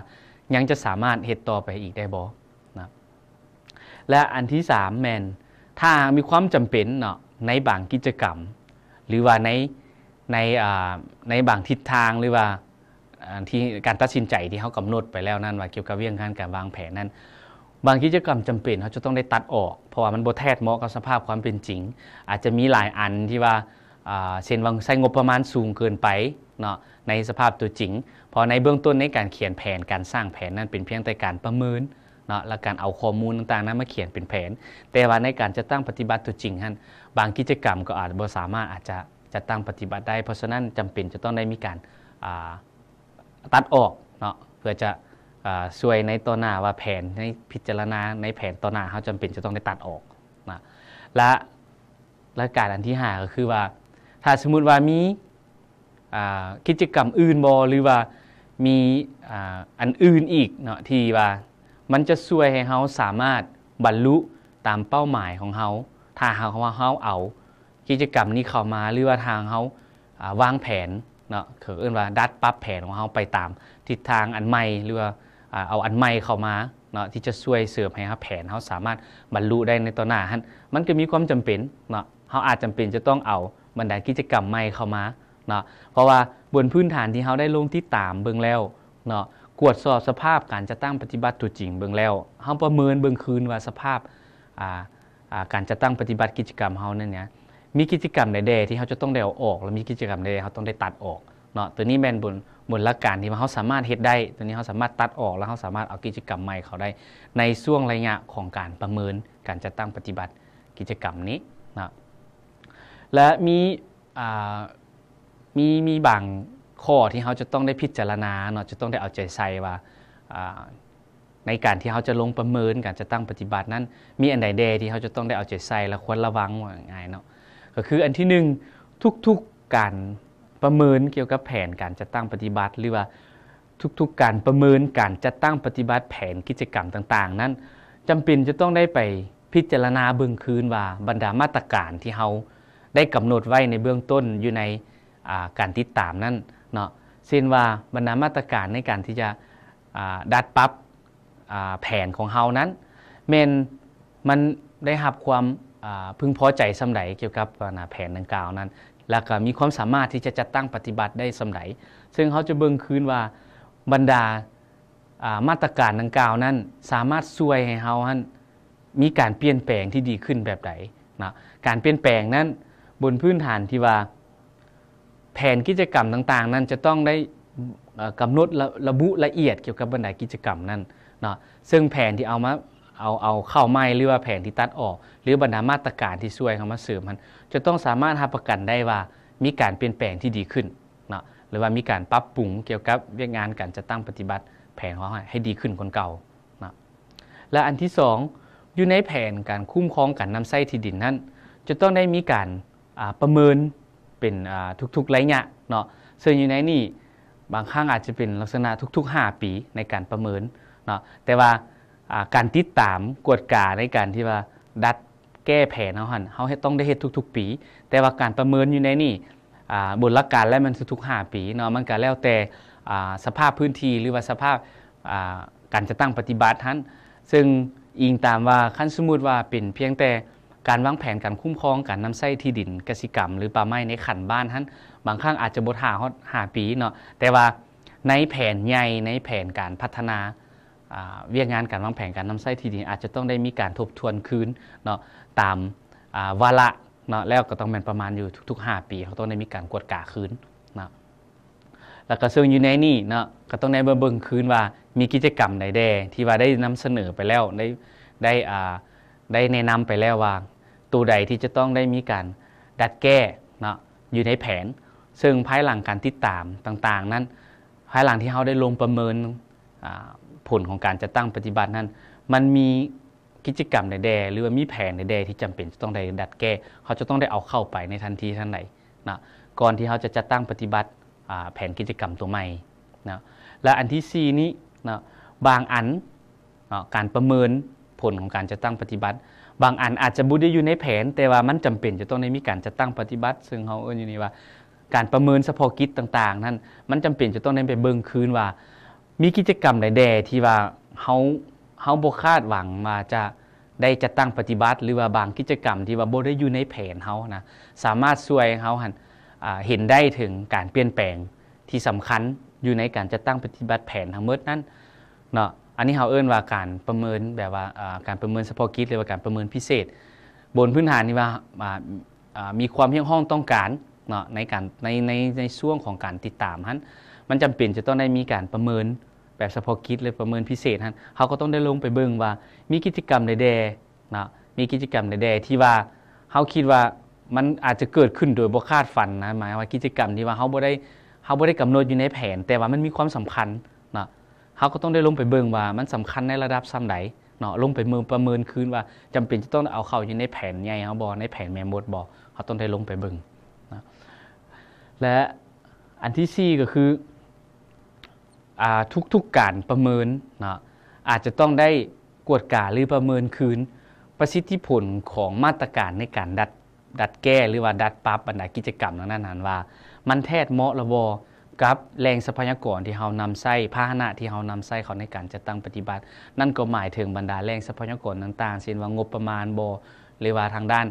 ยังจะสามารถเหตุต่อไปอีกได้บอนะและอันที่สามแมนถ้ามีความจำเป็นเนาะในบางกิจกรรม หรือว่าในในในบางทิศทางหรือว่าที่การตัดสินใจที่เขากำหนดไปแล้วนั่นว่าเกี่ยวกับเรื่องการการวางแผนนั้น บางกิจกรรมจำเป็นเขาจะต้องได้ตัดออก เพราะว่ามันบแทดเหมาะกับสภาพความเป็นจริง อาจจะมีหลายอันที่ว่าเช่นวางใช้งบประมาณสูงเกินไปเนาะในสภาพตัวจริงพอในเบื้องต้นในการเขียนแผนการสร้างแผนนั้นเป็นเพียงแต่การประเมินเนาะและการเอาข้อมูลต่างๆ นั้นมาเขียนเป็นแผน แต่ว่าในการจะตั้งปฏิบัติตัวจริงนั้นบางกิจกรรมก็อาจบ่สามารถอาจจะจะตั้งปฏิบัติได้ เพราะฉะนั้นจำเป็นจะต้องได้มีการตัดออกเนาะเพื่อจะช่วยในตัวหน้าว่าแผนในพิจารณาในแผนตัวหน้าเขาจำเป็นจะต้องได้ตัดออกนะและและการอันที่5ก็คือว่า ถ้าสมมุติว่ามีกิจกรรมอื่นบอหรือว่ามีอันอื่นอีกเนาะที่ว่ามันจะช่วยให้เขาสามารถบรรลุตามเป้าหมายของเขาถ้าเขาว่าเขาเอากิจกรรมนี้เข้ามาหรือว่าทางเขาวางแผนเนาะขือเอ้นว่าดัดปรับแผนของเขาไปตามทิศทางอันใหม่หรือว่าเอาอันใหม่เข้ามาเนาะที่จะช่วยเสริมให้เขาแผนเขาสามารถบรรลุได้ในต่อหน้าฮมันก็มีความจำเป็นเนาะเขาอาจจำเป็นจะต้องเอาบรรดากิจกรรมใหม่เข้ามาเนาะเพราะว่าบนพื้นฐานที่เขาได้ลงที่ตามเบื้องแล้วเนาะกวดสอบสภาพการจะตั้งปฏิบัติตัวจริงเบื้องแล้วเขาประเมินเบื้องคืนว่าสภาพการจะตั้งปฏิบัติกิจกรรมเขาเนี่ยมีกิจกรรมใดๆที่เขาจะต้องเดาออกแล้วมีกิจกรรมใดๆเขาต้องได้ตัดออกเนาะตัวนี้แมนบนบนหลักการที่เขาสามารถเฮ็ดได้ ตัวนี้เขาสามารถตัดออกแล้วเขาสามารถเอากิจกรรมใหม่เขาได้ในช่วงระยะของการประเมินการจัดตั้งปฏิบัติกิจกรรมนี้นะและมีมีมีบางข้อที่เขาจะต้องได้พิจารณาเนาะจะต้องได้เอาใจใส่ว่าในการที่เขาจะลงประเมินการจะตั้งปฏิบัตินั้น มีอันใดเดที่เขาจะต้องได้เอาใจใส่และควรระวังว่าไงเนาะก็คืออันที่หนึ่งทุกๆการประเมินเกี่ยวกับแผนการจัดตั้งปฏิบัติ หรือว่าทุกๆการประเมินการจัดตั้งปฏิบัติแผนกิจกรรมต่าง ๆ นั้น จำเป็นจะต้องได้ไปพิจารณาเบื้องคืนว่าบรรดามาตรการที่เขาได้กำหนดไว้ในเบื้องต้นอยู่ในการติดตามนั้นเนาะเช่นว่าบรรดามาตรการในการที่จะดัดปรับแผนของเฮานั้นเมนมันได้หับความพึงพอใจสำไหรเกี่ยวกับแผนดังกล่าวนั้นแล้วก็มีความสามารถที่จะจัดตั้งปฏิบัติได้สำไหรซึ่งเขาจะเบิงคืนว่าบรรดามาตรการดังกล่าวนั้นสามารถช่วยให้เขามีการเปลี่ยนแปลงที่ดีขึ้นแบบใดนะการเปลี่ยนแปลงนั้น บนพื้นฐานที่ว่าแผนกิจกรรมต่างๆ นั้น จะต้องได้กำหนดระบุละเอียดเกี่ยวกับบรรดากิจกรรมนั้นนะซึ่งแผนที่เอามาเอาเอาเข้าไม้หรือว่าแผนที่ตัดออก หรือบรรดามาตรการที่ช่วยเขามาเสริมมันจะต้องสามารถหาประกันได้ว่ามีการเปลี่ยนแปลงที่ดีขึ้นเนาะหรือว่ามีการปรับปรุงเกี่ยวกับเรื่องงานการจะตั้งปฏิบัติแผนขห้ให้ดีขึ้นคนเก่าเนาะและอันที่2อยู่ในแผนการคุ้มครองการนำไส้ที่ดินนั้น จะต้องได้มีการประเมินเป็นทุกๆระยะเนาะซึ่งอยู่ในนี่บางครั้งอาจจะเป็นลักษณะทุก ๆ 5 ปีในการประเมินเนาะแต่ว่าการติดตามกวดกาในการที่ว่าดัดแก้แผนเฮาหันเขาต้องได้เฮ็ดทุกๆ ปี แต่ว่าการประเมินอยู่ในนี่บนหลักการแล้วมันทุกๆ5ปีเนาะมันก็แล้วแต่สภาพพื้นที่หรือว่าสภาพการจะตั้งปฏิบัติท่านซึ่งอิงตามว่าขั้นสมมุติว่าเป็นเพียงแต่การวางแผนการคุ้มครอง การนำใช้ที่ดินกสิกรรมหรือป่าไม้ในขันบ้านท่านบางครั้งอาจจะบ่หาฮอด5ปีเนาะแต่ว่าในแผนใหญ่ในแผนการพัฒนาเวียกงานการวางแผนการนำไส้ที่ดีอาจจะต้องได้มีการทบทวนคืนเนาะตามวาระเนาะแล้วก็ต้องเม่นประมาณอยู่ทุกๆ5 ปีเขาต้องได้มีการกวดกาคืนเนาะแล้วก็ซึ่งอยู่ในนี่เนาะก็ต้องได้เบิ่งคืนว่ามีกิจกรรมใดแดที่ว่าได้นำเสนอไปแล้ว ได้ได้อ่าได้แนะนำไปแล้วว่าตัวใดที่จะต้องได้มีการดัดแก้เนาะอยู่ในแผน ซึ่งภายหลังการติดตามต่างๆ นั้นภายหลังที่เขาได้ลงประเมินผลของการจะตั้งปฏิบัตินั้น มันมีกิจกรรมในแดหรือว่ามีแผนในแดที่จำเป็นจะต้องได้ดัดแก้ เขาจะต้องได้เอาเข้าไปในทันทีทันใดนะก่อนที่เขาจะจัดตั้งปฏิบัติแผนกิจกรรมตัวใหม่นะและอันที่4นี้นะบางอันนะการประเมินผลของการจัดตั้งปฏิบัติบางอันอาจจะบุได้อยู่ในแผนแต่ว่ามันจำเป็นจะต้องได้มีการจัดตั้งปฏิบัติ ซึ่งเขาเอ่ยอยู่นี่ว่าการประเมินสพอกิจต่าง ๆ นั้นมันจำเป็นจะต้องได้ไปเบิ่งคืนว่ามีกิจกรรมใดๆที่ว่าเขาเขาบคาดหวังมาจะได้จัดตั้งปฏิบัติหรือว่าบางกิจกรรมที่ว่าบได้อยู่ในแผนเขานะสามารถช่วยเขาหันเห็นได้ถึงการเปลี่ยนแปลงที่สำคัญอยู่ในการจัดตั้งปฏิบัติแผนทั้งหมดนั้นเนาะอันนี้เขาเอิ้นว่าการประเมินแบบว่าการประเมินสปพร์กิจหรือว่าการประเมินพิเศษบนพื้นฐานที่ว่ามีความเพียงห้องต้องการเนาะในการในในในช่วงของการติดตามนั้นมันจำเป็นจะต้องได้มีการประเมินแบบเฉพาะกิจเลยประเมินพิเศษฮะเขาก็ต้องได้ลงไปเบิ่งว่า มีกิจกรรมใดๆนะมีกิจกรรมใดๆที่ว่าเขาคิดว่ามันอาจจะเกิดขึ้นโดยบ่คาดฝันนะหมายว่ากิจกรรมที่ว่าเขาบ่ได้เขาบ่ได้กำหนดอยู่ในแผน แต่ว่ามันมีความสำคัญนะเขาก็ต้องได้ลงไปเบิ่งว่ามันสำคัญในระดับซ้ำใดเนาะลงไปเมืองประเมินคืนว่าจำเป็นจะต้องเอาเข้าอยู่ในแผนใหญ่เขาบอในแผนแม่มดบอเขาต้องได้ลงไปเบิ่งนะและอันที่ 4 ก็คือทุกๆการประเมินนะอาจจะต้องได้กวดกาหรือประเมินคืนประสิทธิผลของมาตรการในการดัดดัดแก้หรือว่าดัดปรับบรรดากิจกรรมนั้นนั้นว่า มันแทดเหมาะระบอกับแรงทรัพยากรที่เฮานำใช้พาหนะที่เฮานำใช้เขาในการจัดตั้งปฏิบัติ นั่นก็หมายถึงบรรดาแรงทรัพยากรต่างๆเช่นว่างบประมาณบอหรือว่าทางด้าน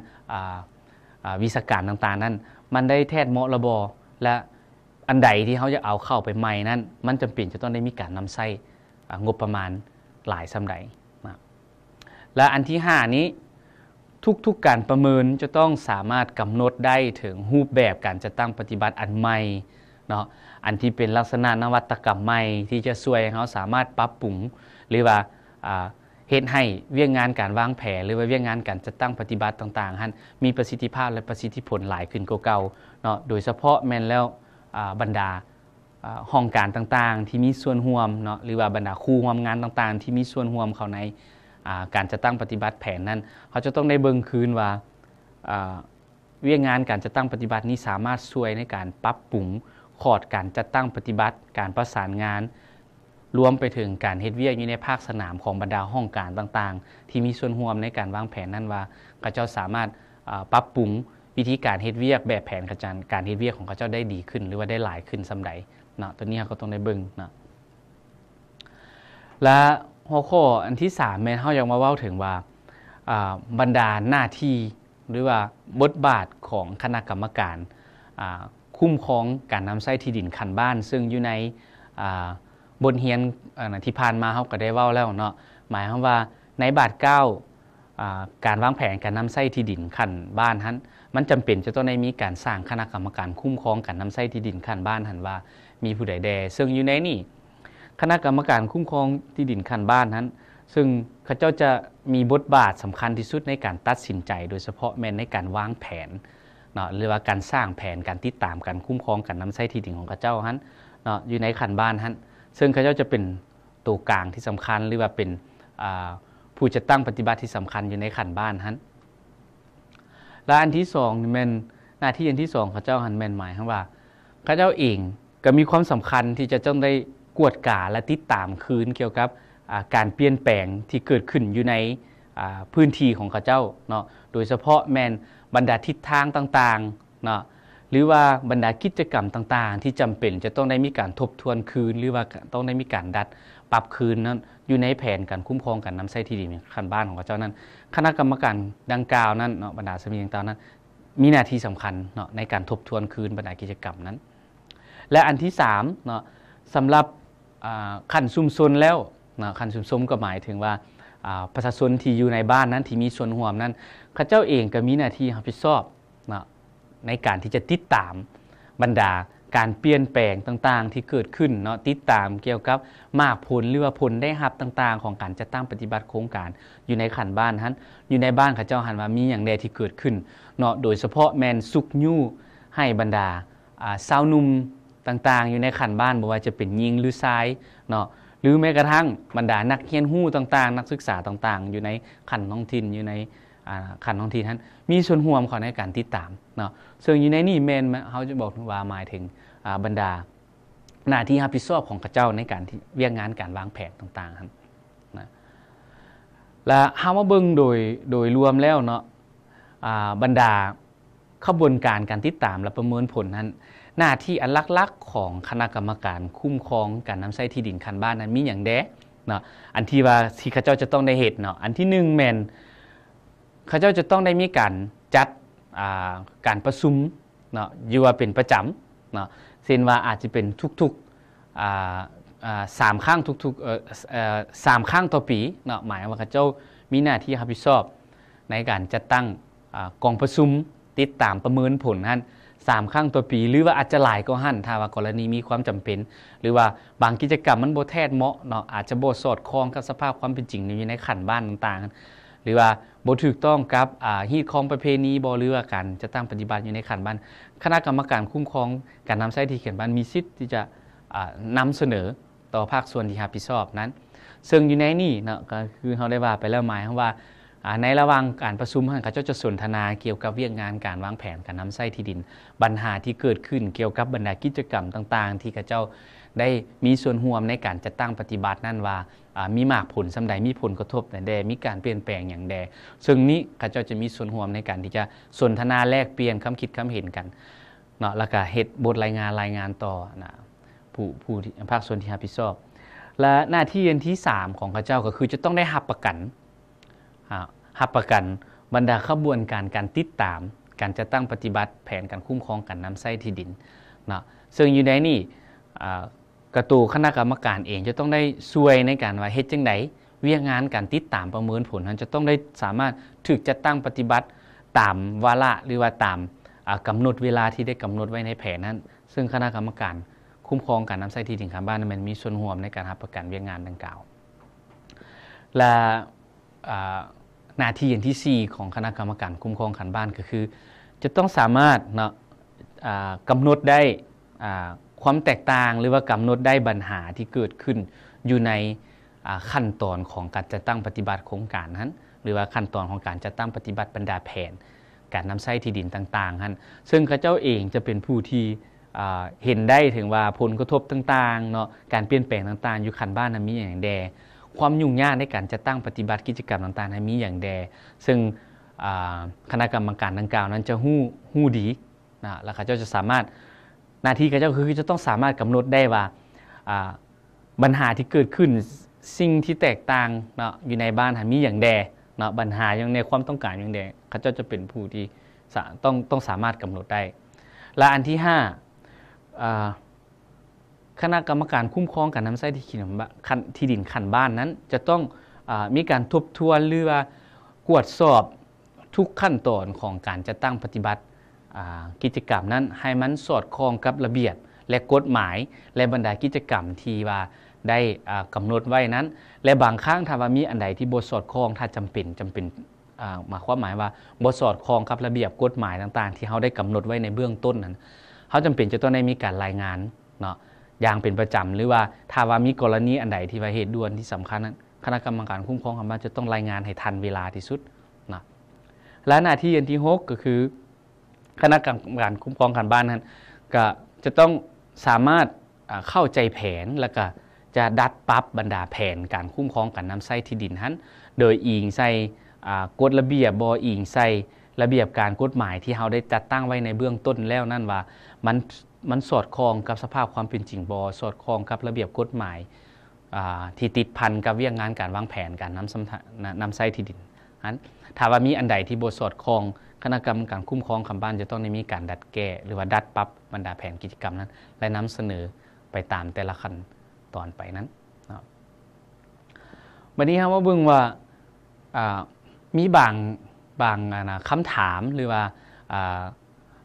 วิสาการต่างๆนั้น มันได้แทดเหมาะระบอและอันใดที่เขาจะเอาเข้าไปใหม่นั้น มันจำเป็นจะต้องได้มีการนำใช้งบประมาณหลายสำมดและอันที่5นี้ทุกๆการประเมินจะต้องสามารถกำหนดได้ถึงรูปแบบการจัดตั้งปฏิบัติอันใหม่เนาะ อันที่เป็นลักษณะนวัตกรรมใหม่ที่จะช่วยเขาสามารถปรับปรุงหรือว่าเหตุให้เวียงงานการวางแผนหรือว่าเวียงงานการจัดตั้งปฏิบัติต่างๆนมีประสิทธิภาพและประสิทธิผลหลายขึ้นกว่าเก่าเนาะโดยเฉพาะแมนแล้วบรรดาห้องการต่างๆ ที่มีส่วนห่วมเนาะหรือว่าบรรดา คู่ว่วมงานต่างๆ ที่มีส่วนห่วมเขาในการจะตั้งปฏิบัติแผนนั้นเขาจะต้องได้เบิงคืนว่า เวียงานการจะตั้งปฏิบัตินี้สามารถช่วยในการปรับปรุงขอดการจัดตั้งปฏิบัติ การประสานงาน รวมไปถึงการเฮ็ดเวียกอยู่ในภาคสนามของบรรดาห้องการต่างๆ ที่มีส่วนห่วมในการวางแผนนั้นว่าเขาจะสามารถปรับปรุงวิธีการเฮ็ดเวียกแบบแผนกระจานการเฮ็ดเวียกของเขาเจ้าได้ดีขึ้นหรือว่าได้หลายขึ้นสำใดเนาะตัวนี้เขาก็ต้องได้เบิ่งเนาะและหัวข้ออันที่มแม่นเขายังมาเว้าถึงว่าบรรดาหน้าที่หรือว่าบทบาทของคณะกรรมการคุ้มครองการนำไส้ที่ดินขันบ้าน ซึ่งอยู่ในบทเฮียนที่ผ่านมาเขาก็ได้เว้าแล้วเนาะหมายความว่าในบาทเก้าการวางแผนการนำไส้ที่ดินขันบ้านนั้นมันจำเป็นจะต้องได้มีการสร้างคณะกรรมการคุ้มครองการนำไส้ที่ดินขั้นบ้านหันว่า มีผู้ใดแด ซึ่งอยู่ในนี่คณะกรรมการคุ้มครองที่ดินขั้นบ้านนั้น ซึ่งเขาเจ้าจะมีบทบาทสำคัญที่สุดในการตัดสินใจ โดยเฉพาะแม้นในการวางแผนเนาะหรือว่าการสร้างแผนการติดตามการคุ้มครองการนำไส้ที่ดินของเขาเจ้าหันเนาะอยู่ในขั้นบ้านหันซึ่งเขาเจ้าจะเป็นตัวกลางที่สำคัญหรือว่าเป็นผู้จะตั้งปฏิบัติที่สำคัญอยู่ในขันบ้านฮั้นและอันที่สองแมนหน้าที่อันที่สองข้าเจ้าหันแมนหมายคำว่าข้าเจ้าเองก็มีความสำคัญที่จะต้องได้กวดกาและติดตามคืนเกี่ยวกับการเปลี่ยนแปลงที่เกิดขึ้นอยู่ในพื้นที่ของข้าเจ้าเนาะโดยเฉพาะแมนบรรดาทิศทางต่างๆเนาะหรือว่าบรรดากิจกรรมต่างๆ ที่จำเป็นจะต้องได้มีการทบทวนคืน หรือว่าต้องได้มีการดัดปรับคืนนั้นอยู่ในแผนการคุ้มครองการนำใช้ที่ดินขันบ้านของข้าเจ้านั้นคณะกรรมการดังกล่าวนั้นเนาะบรรดาสมาชิกต่างนั้นมีหน้าที่สำคัญเนาะในการทบทวนคืนบรรดากิจกรรมนั้น และอันที่3เนาะสำหรับขั้นซุ่มซนแล้วนะขั้นซุ่มซนก็หมายถึงว่าประชาชนที่อยู่ในบ้านนั้นที่มีส่วนห่วมนั้นข้าเจ้าเองก็มีหน้าที่รับผิดชอบเนาะในการที่จะติดตามบรรดาการเปลี่ยนแปลงต่างๆที่เกิดขึ้นเนาะติดตามเกี่ยวกับมากผลหรือว่าผลได้รับต่างๆ ของการจัดตั้งปฏิบัติโครงการอยู่ในขันบ้านฮันอยู่ในบ้านข้าเจ้าหันว่ามีอย่างใดที่เกิดขึ้น เนาะโดยเฉพาะแมนสุกยู่ให้บรรดาสาวนุ่มต่างๆ อยู่ในขันบ้านบ่ว่าจะเป็นยิงหรือซ้ายเนาะหรือแม้กระทั่งบรรดานักเรียนหู้ต่างๆ นักศึกษาต่างๆ อยู่ในขันท้องถิ่นอยู่ในขันท้องถิ่นนั้นมีส่วนห่วมเขาในการติดตามเนาะซึ่งอยู่ในนี่แมนเขาจะบอกว่าหมายถึงบรรดาหน้าที่ฮับผิดชอบของข้าเจ้าในการที่เวียงงานการวางแผนต่างๆครับนะ และห้ามาเบิงโดยโดยรวมแล้วเนาะบรรดาขบวนการการติดตามและประเมินผลนั้นหน้าที่อันลักลักของคณะกรรมการคุ้มครอง การน้ำใช้ที่ดินคันบ้านนั้นมีอย่างแดเนาะอันที่ว่าที่ข้าเจ้าจะต้องได้เหตุเนาะอันที่หนึ่งแมนข้าเจ้าจะต้องได้มีการจัดการประชุมเนาะอยู่ว่าเป็นประจำเนาะเชนว่าอาจจะเป็นทุกๆสามข้างทุกๆสามข้างต่อปีเนาะหมายว่าเเจ้ามีหน้าที่รับผิดชอบในการจัดตั้งกองประชุมติดตามประเมินผลหันสามข้างต่อปี หรือว่าอาจจะหลายก็หันถ้าว่ากรณีมีความจำเป็น หรือว่าบางกิจกรรมมันโบแทดเหมาะเนาะอาจจะโบสอดคล้องกับสภาพความเป็นจริงในขันบ้านต่างๆ หรือว่าโบถูกต้องกับฮีดคองประเพณีบอหรือว่าการจะตั้งปฏิบัติอยู่ในขันบ้านคณะกรรมการคุ้มครองการนำใช้ที่เขียนบ้านมีสิทธิ์ที่จะนำเสนอต่อภาคส่วนที่รับผิดชอบนั้น ซึ่งอยู่ในนี่เนาะก็คือเขาได้ว่าไปแล้วหมายว่าในระหว่างการประชุมเขาจะสนทนาเกี่ยวกับเรื่องงานการวางแผนการนำไส้ที่ดินปัญหาที่เกิดขึ้นเกี่ยวกับบรรดากิจกรรมต่าง ๆ ที่ข้าเจ้าได้มีส่วนห่วมในการจัดตั้งปฏิบัตินั่นว่ามีมากผลสำใดมีผลกระทบแต่แดมีการเปลี่ยนแปลงอย่างแด ซึ่งนี้ข้าเจ้าจะมีส่วนห่วมในการที่จะ สนทนาแลกเปลี่ยนคำคิดคำเห็นกัน เนาะแล้วก็เฮ็ดบทรายงานรายงานต่อนะผู้ผู้ภาคส่วนที่รับผิดชอบ และหน้าที่อันที่ 3 ของข้าเจ้าก็คือจะต้องได้หับประกันหับประกันบรรดาขบวนการการติดตามการจะตั้งปฏิบัติแผนการคุ้มครองการนำไส้ที่ดิน เนาะซึ่งอยู่ในนี่กระตูคณะกรรมการเองจะต้องได้ช่วยในการว่าเฮ็ดจังไดเวียงานการติดตามประเมินผลนั้นจะต้องได้สามารถถึกจัดตั้งปฏิบัติตามวาระหรือว่าตามกำหนดเวลาที่ได้กำหนดไว้ในแผนนั้น ซึ่งคณะกรรมการ คุ้มครองการนำใช้ที่ดินข้างบ้านมันมีส่วนร่วมในการรับประกันเวียงานดังกล่าว และหน้าที่อย่างที่ 4 ของคณะกรรมการคุ้มครองขันบ้านก็คือ จะต้องสามารถเนาะกำหนดได้ความแตกต่างหรือว่ากำหนดได้ปัญหาที่เกิดขึ้นอยู่ในขั้นตอนของการจัดตั้งปฏิบัติโครงการนั้น หรือว่าขั้นตอนของการจัดตั้งปฏิบัติบรรดาแผน การนำใช้ที่ดินต่างๆนั้นซึ่งข้าเจ้าเองจะเป็นผู้ที่เห็นได้ถึงว่าผลกระทบต่างๆเนาะการเปลี่ยนแปลงต่าง ๆ อยู่ขันบ้านนั้นมีอย่างแดความยุ่งยากในการจัดตั้งปฏิบัติกิจกรรมต่างๆนั้นมีอย่างแดซึ่งคณะกรรมการดังกล่าวนั้นจะหู้หู้ดีนะแล้วข้าเจ้าจะสามารถนาทีของเจ้าคือจะต้องสามารถกำหนดได้ว่าปัญหาที่เกิดขึ้นสิ่งที่แตกต่างเนาะอยู่ในบ้านหมีอย่างแดเนาะปัญหาอย่างในความต้องการอย่างแดเขาเจ้าจะเป็นผู้ที่ต้องต้องสามารถกำหนดได้และอันที่5คณะกรรมการคุ้มครองการนำใช้ที่ที่ดินขันบ้านนั้นจะต้องอมีการทบทวนหรือว่ากวดสอบทุกขั้นตอนของการจะตั้งปฏิบัติกิจกรรมนั้นให้มันสอดคล้องกับระเบียบและกฎหมายและบรรดากิจกรรมที่ว่าได้กำหนดไว้นั้น และบางครั้งถ้าว่ามีอันใดที่บทสอดคล้อง ถ้าจำเป็นจำเป็นมาความหมายว่าบทสอดคล้องกับระเบียบกฎหมายต่าง ๆ ที่เขาได้กำหนดไว้ในเบื้องต้นนั้นเขาจำเป็นจะต้องได้มีการรายงานเนาะอย่างเป็นประจำหรือว่าถ้าว่ามีกรณีอันใดที่ว่าเหตุด่วนที่สำคัญนั้นคณะกรรมการคุ้มครองอำนาจจะต้องรายงานให้ทันเวลาที่สุดนะและหน้าที่อันที่6ก็คือคณะกรรมการคุ้มครองการบ้านนั้นก็จะต้องสามารถเข้าใจแผนแล้วก็จะดัดปรับบรรดาแผนการคุ้มครองการน้ำไส้ที่ดินนั้นโดยอิงใส่กฎระเบียบบออิงใส่ ระเบียบการกฎหมายที่เราได้จัดตั้งไว้ในเบื้องต้นแล้วนั่นว่ามันมันสอดคล้องกับสภาพความเป็นจริงบอสอดคล้องกับระเบียบกฎหมายที่ติดพันกับเรื่องงานการวางแผนการนำนำไส้ที่ดินนั้นถาว่ามีอันใดที่บสอดคล้องคณะกรรมการคุ้มครองคำบ้าน จะต้องได้มีการดัดแก้หรือว่าดัดปรับบรรดาแผนกิจกรรมนั้นและนำเสนอไปตามแต่ละขั้นตอนไปนั้นนะวันนี้ครับว่าบึงว่ามีบางบางนะคำถามหรือว่า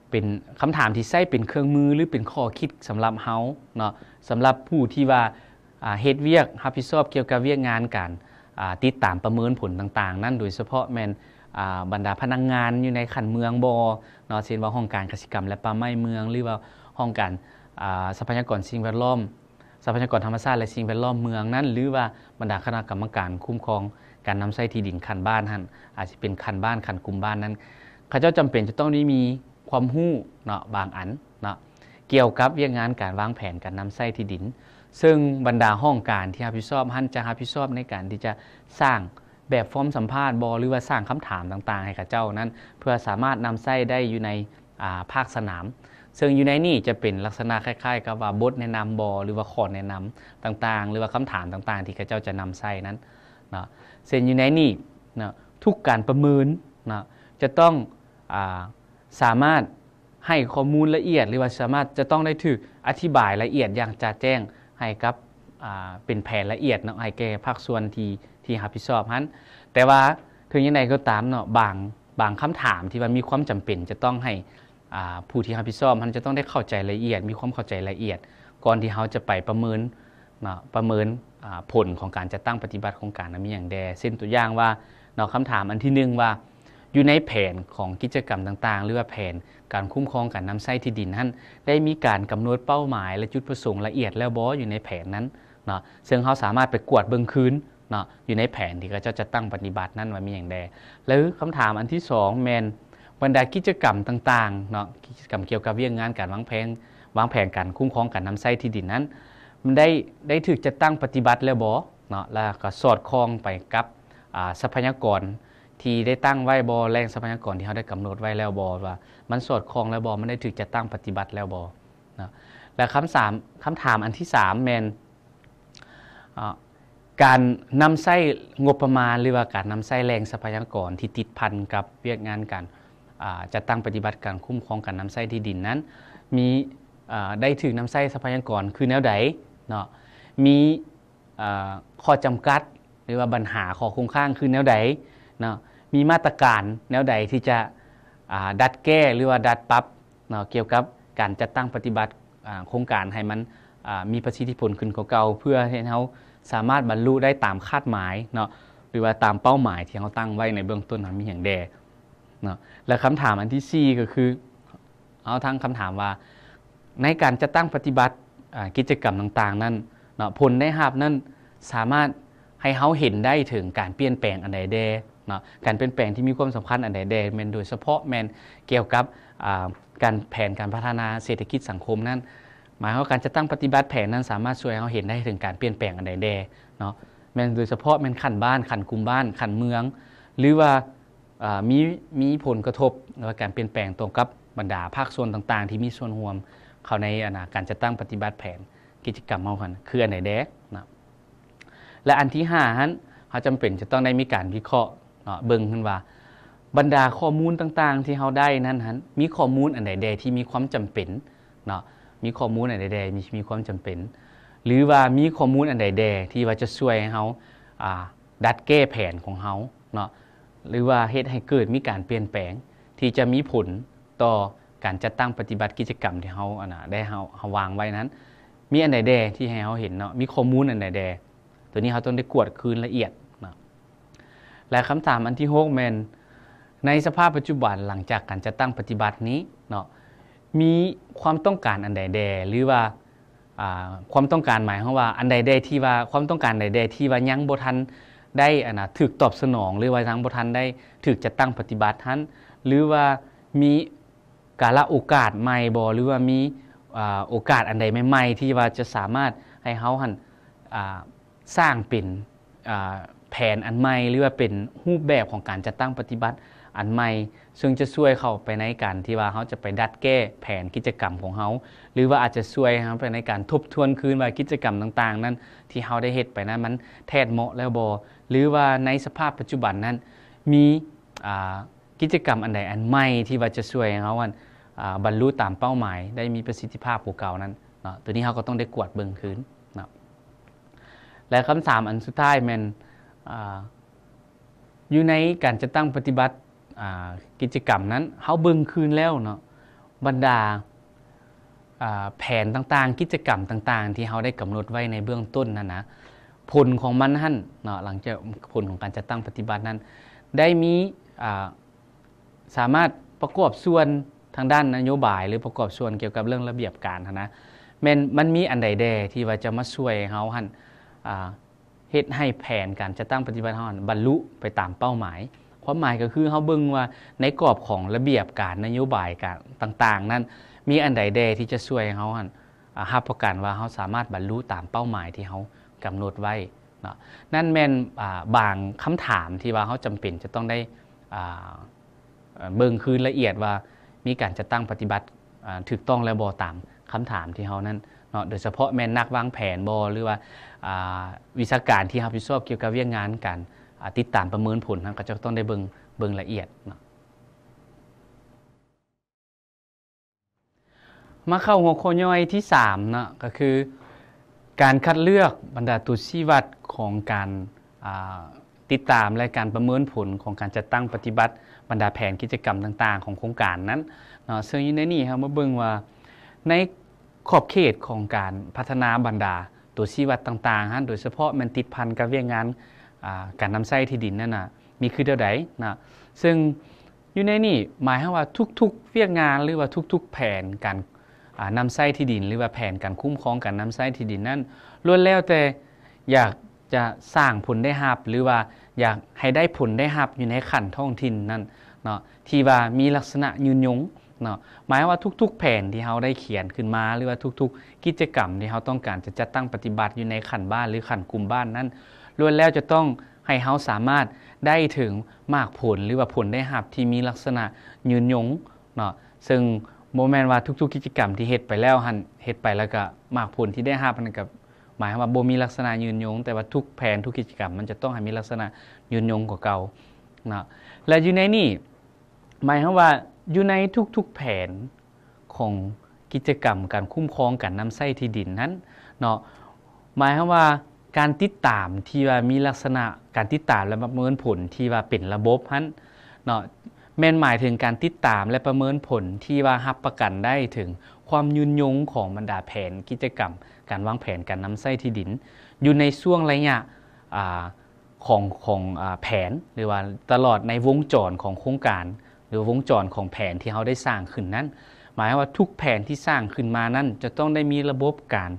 เป็นคำถามที่ใช้เป็นเครื่องมือหรือเป็นข้อคิดสำหรับเฮาเนาะสำหรับผู้ที่ว่าเฮ็ดเวียกรับผิดชอบเกี่ยวกับเวียกงานการติดตามประเมินผลต่างๆ นั่นโดยเฉพาะแมนบรรดาพนักงงานอยู่ในขันเมืองบเนาะเช่นว่าห้องการกสิกรรม และป่าไม้เมือง หรือว่าห้องการทรัพยากรสิ่งแวดล้อมทรัพยากรธรรมชาติและสิ่งแวดล้อมเมืองนั้น หรือว่าบรรดาคณะกรรมการคุ้มครอง การนำใช้ที่ดินขันบ้านท่านอาจจะเป็นขันบ้านขันกลุ่มบ้านนั้นข้าเจ้าจำเป็นจะต้องได้มีความหู้เนาะบางอันเนาะเกี่ยวกับเรื่องงานการวางแผนการนำใช้ที่ดิน ซึ่งบรรดาห้องการที่ฮับผิซอบท่านจะฮับผิซอบในการที่จะสร้างแบบฟอร์มสัมภาษณ์บอหรือว่าสร้างคำถามต่างๆ ให้กับเจ้านั้น เพื่อสามารถนำไส้ได้อยู่ในภาคสนาม ซึ่งอยู่ในนี่จะเป็นลักษณะคล้ายๆกับว่าบทแนะนำบอ หรือว่าข้อแนะนำต่างๆ หรือว่าคำถามต่างๆ ที่ข้าเจ้าจะนำไส้นั้นเนาะเซ็นอยู่ในนี่เนาะทุกการประเมินเนาะจะต้องอสามารถให้ข้อมูลละเอียดหรือว่าสามารถจะต้องได้ถูกอธิบายละเอียดอย่างจะแจ้งให้กับเป็นแผนละเอียดเนาะไอ้แก่ภาคส่วนที่ที่รับผิดชอบฮันแต่ว่าถึงยังไงก็ตามเนาะบางบางคำถามที่มันมีความจำเป็นจะต้องให้ผู้ที่รับผิดชอบมันจะต้องได้เข้าใจละเอียดมีความเข้าใจละเอียด ก่อนที่เขาจะไปประเมินนะประเมินผลของการจัดตั้งปฏิบัติโครงการนั้นมีอย่างแดเส้นตัวอย่างว่าเนาะคำถามอันที่หนึ่งว่าอยู่ในแผนของกิจกรรมต่าง ๆ หรือว่าแผนการคุ้มครองการนำไส้ที่ดินนั้นได้มีการกำหนดเป้าหมายและจุดประสงค์ละเอียดแล้วบออยู่ในแผนนั้นเนาะซึ่งเขาสามารถไปกวดเบิงคืนนาะอยู่ในแผนที่เขาเจ้าจะตั้งปฏิบัตินั่นไว้มีอย่างใดแล้วคำถามอันที่2แมนบรรดากิจกรรมต่างๆ เนาะกิจกรรมเกี่ยวกับเรื่องงานการวางแผนวางแผนการคุ้มครองการนำไส้ที่ดินนั้นมันได้ได้ถึกจะตั้งปฏิบัติแล้วบ่เนาะ แล้วก็สอดคล้องไปกับทรัพยากรที่ได้ตั้งไว้บอแรงทรัพยากรที่เขาได้กำหนดไว้แล้วบอว่า มันสอดคล้องแล้วบอมันได้ถึกจะตั้งปฏิบัติแล้วบอนาะ และคำสามคำถามอันที่สามแมนการนำใส้งบประมาณหรือว่าการนำใส้แรงทรัพยากรที่ติดพันกับเวียกงานการจัดตั้งปฏิบัติการคุ้มครองการนำใส้ที่ดินนั้นมีได้ถึงนำใส้ทรัพยากรคือแนวใดเนาะมีข้อจำกัดหรือว่าปัญหาข้อคงข้างคือแนวใดเนาะมีมาตรการแนวใดที่จะดัดแก้หรือว่าดัดปรับเนาะเกี่ยวกับการจัดตั้งปฏิบัติโครงการให้มันมีประสิทธิผลขึ้นกว่าเก่าเพื่อให้เขาสามารถบรรลุได้ตามคาดหมายเนาะหรือว่าตามเป้าหมายที่เขาตั้งไว้ในเบื้องต้นนั้นมีอย่างแดเนาะและคำถามอันที่4ก็คือ เอาทั้งคำถามว่าในการจะตั้งปฏิบัติกิจกรรมต่างๆนั้นเนาะผลได้หับนั้นสามารถให้เขาเห็นได้ถึงการเปลี่ยนแปลงอันใดแดเนาะการเปลี่ยนแปลงที่มีความสำคัญอันใดแดแมนโดยเฉพาะแมนเกี่ยวกับการแผนการพัฒนาเศรษฐกิจสังคมนั้นมายความว่าการจะตั้งปฏิบัติแผนนั้นสามารถช่วยเขาเห็นได้ถึงการเปลี่ยนแปลงอันใดแดเนาะแม้โดยเฉพาะแม้นขันบ้านขันกลุ่มบ้านขันเมือง หรือว่ามีมีผลกระทบในการเปลี่ยนแปลงตรงกับบรรดาภาคส่วนต่างๆ ที่มีส่วนห่วมเขาในอนาการจะตั้งปฏิบัติแผน กิจกรรมเขาคันคืออันไหนแดกนะและอันที่5ฮั้นเขาจำเป็นจะต้องได้มีการวิเคราะห์เบิ่งขึ้นว่าบรรดาข้อมูลต่างๆ ที่เขาได้นั้นฮั้นมีข้อมูลอันไหนแดที่มีความจำเป็นเนาะมีข้อมูลอันใดใดมีมีความจำเป็น หรือว่ามีข้อมูลอันใดใดที่ว่าจะช่วยให้เขาดัดแก้แผนของเขาเนาะหรือว่าเหตุให้เกิดมีการเปลี่ยนแปลง ที่จะมีผลต่อการจัดตั้งปฏิบัติกิจกรรมที่เขาอน่ะได้เขาเาวางไว้นั้น มีอันใดแดที่ให้เขาเห็นเนาะมีข้อมูลอันใดแดตัวนี้เขาต้องได้กวดคืนละเอียดนะและคำถามอันที่6แมนในสภาพปัจจุบันหลังจากการจัดตั้งปฏิบัตินี้เนาะมีความต้องการอันใดแดหรือว่าความต้องการหมายของว่าอันใดแดที่ว่าความต้องการใดแดที่ว่ายังบทันได้อนะถืกตอบสนอง หรือว่ายังบทันได้ถืกจัดตั้งปฏิบัติทันหรือว่ามีกาลโอกาสใหม่บ่หรือว่ามีโอกาสอันใดใหม่ ๆ ที่ว่าจะสามารถให้เฮาหันสร้างเป็นแผนอันใหม่ หรือว่าเป็นรูปแบบของการจัดตั้งปฏิบัติอันใหม่ซึ่งจะช่วยเขาไปในการที่ว่าเขาจะไปดัดแก้แผนกิจกรรมของเขาหรือว่าอาจจะช่วยเขาไปในการทบทวนคืนว่ากิจกรรมต่างๆ นั้นที่เขาได้เหตุไปนั้นมันแทดเหมาะแล้วบอหรือว่าในสภาพปัจจุบันนั้นมีกิจกรรมอันใดอันใหม่ที่ว่าจะช่วยเขาวันบรรลุตามเป้าหมาย ได้มีประสิทธิภาพกว่าเก่านั้นนะตัวนี้เขาก็ต้องได้กวดเบิ่งคืนนะและคำสามอันสุดท้ายมันอยู่ในการจะตั้งปฏิบัติกิจกรรมนั้นเขาเบิ่งคืนแล้วเนาะบรรดาแผนต่างๆ กิจกรรมต่างๆ ที่เขาได้กำหนดไว้ในเบื้องต้นนั่นนะผลของมันทั่นเนาะหลังจากผลของการจัดตั้งปฏิบัตินั้น ได้มีสามารถประกอบส่วนทางด้านนโยบายหรือประกอบส่วนเกี่ยวกับเรื่องระเบียบการนะแม่นมันมีอันใดแดที่ว่าจะมาช่วยเขาหั่นเฮ็ดให้แผนการจัดตั้งปฏิบัติเ่าบรรลุไปตามเป้าหมายความหมายก็คือเขาเบิ่งว่า ในกรอบของระเบียบการนโยบายการต่าง ๆ นั้นมีอันใดแดที่จะช่วยเขาหับประกันว่าเขาสามารถบรรลุตามเป้าหมายที่เขากำหนดไว้นะนั่นแม่นบางคำถามที่ว่าเขาจำเป็นจะต้องได้เบิ่งคืนละเอียดว่ามีการจะตั้งปฏิบัติถูกต้องและบอตามคำถามที่เขานั้นเนาะโดยเฉพาะแม่นนักวางแผนบอหรือว่าวิชาการที่เขาพิูจอบเกี่ยวกับเรื่องงานกันติดตามประเมินผลนะก็จะต้องได้เบิงเบิงละเอียดนะมาเข้าหัวข้อย่อยที่3นะก็คือการคัดเลือกบรรดาตัวชี้วัดของการติดตาม และการประเมินผลของการจัดตั้งปฏิบัติบรรดาแผนกิจกรรมต่างๆ ของโครงการนั้นเนาะซึ่งในนี้ครับมาเบิ่งว่าในขอบเขตของการพัฒนาบรรดาตัวชี้วัดต่างๆฮะโดยเฉพาะมันติดพันกับเวียงงานการนำใช้ที่ดินนั่นนะมีคือเท่าใดนะซึ่งอยู่ในนี่หมายให้ว่าทุกๆเวียกงานหรือว่าทุกๆแผนการนำไส้ที่ดินหรือว่าแผนการคุ้มครองการนำไส้ที่ดินนั้นล้วนแล้วแต่อยากจะสร้างผลได้หับหรือว่าอยากให้ได้ผลได้หับอยู่ในขันท้องถิ่นนั่นเนาะที่ว่ามีลักษณะยืนยงเนาะหมายว่าทุกๆแผนที่เขาได้เขียนขึ้นมาหรือว่าทุกๆ กิจกรรมที่เขาต้องการจะจัดตั้งปฏิบัติอยู่ในขันบ้านหรือขันกลุ่มบ้านนั้นล้วนแล้วจะต้องให้เฮาสามารถได้ถึงมากผลหรือว่าผลได้หับที่มีลักษณะยืนยงเนาะซึ่งโมแมนว่าทุกๆกิจกรรมที่เฮ็ดไปแล้วหันเฮ็ดไปแล้วก็มากผลที่ได้หับนั่นก็หมายความว่าบ่มีลักษณะยืนยงแต่ว่าทุกแผนทุกกิจกรรมมันจะต้องให้มีลักษณะยืนยงกว่าเก่าเนาะและอยู่ในนี่หมายความว่าอยู่ในทุกๆแผนของกิจกรรมการคุ้มครองการนำใช้ที่ดินนั้นเนาะหมายความว่าการติดตามที่ว่ามีลักษณะ การติดตามและประเมินผลที่ว่าเป็นระบบนั้นเนาะแม่นหมายถึงการติดตามและประเมินผลที่ว่ารับประกันได้ถึงความยืนยงของบรรดาแผนกิจกรรมการวางแผนการนำไส้ที่ดินอยู่ในช่วงระยะของของแผนหรือว่าตลอดในวงจรของโครงการ หรือวงจรของแผนที่เขาได้สร้างขึ้นนั้น หมายว่าทุกแผนที่สร้างขึ้นมานั้นจะต้องได้มีระบบการ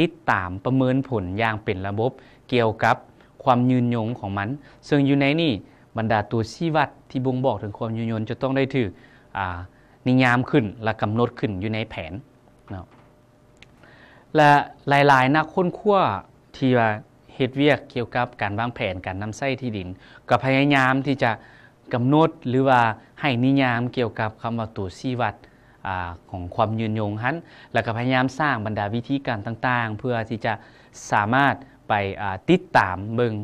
ติดตามประเมินผลอย่างเป็นระบบเกี่ยวกับความยืนยงของมัน ซึ่งอยู่ในนี่บรรดาตัวชี้วัดที่บ่งบอกถึงความยืนยงจะต้องได้ถืออนิยามขึ้นและกำหนดขึ้นอยู่ในแผนนะและหลาย ๆนักค้นคว้าที่ว่าเหตุเวียกเกี่ยวกับการวางแผนการนำไส้ที่ดิน ก็พยายามที่จะกำหนดหรือว่าให้นิยามเกี่ยวกับคำว่าตัวชี้วัดของความยืนยงฮั้นแล้วก็พยายามสร้างบรรดาวิธีการต่างๆ เพื่อที่จะสามารถไปติดตามเบิง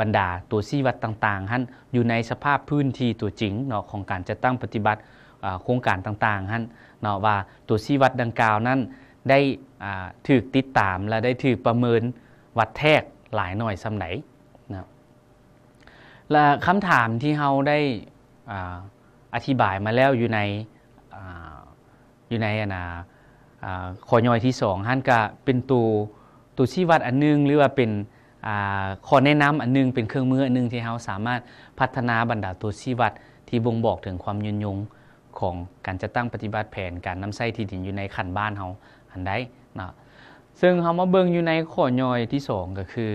บรรดาตัวชี้วัดต่างๆฮั้นอยู่ในสภาพพื้นที่ตัวจริงเนาะของการจะตั้งปฏิบัติโครงการต่างๆฮั้นเนาะว่าตัวชี้วัดดังกล่าวนั้นได้ถูกติดตาม และได้ถูกประเมินวัดแทกหลายหน่อยสำไหนนะและคำถามที่เราได้อธิบายมาแล้วอยู่ในอยู่ในอนาขอยอยที่สองฮันก็เป็นตัวตัวชี้วัดอันนึง หรือว่าเป็นขอแนะนำอันนึงเป็นเครื่องมืออันนึงที่เราสามารถพัฒนาบรรดาตัวชี้วัดที่บ่งบอกถึงความยืนยงของการจะตั้งปฏิบัติแผนการนำใส้ที่ดินอยู่ในขันบ้านเราอันใดนะซึ่งเฮามาเบิ่งอยู่ในข้อย่อยที่ 2 ก็คือ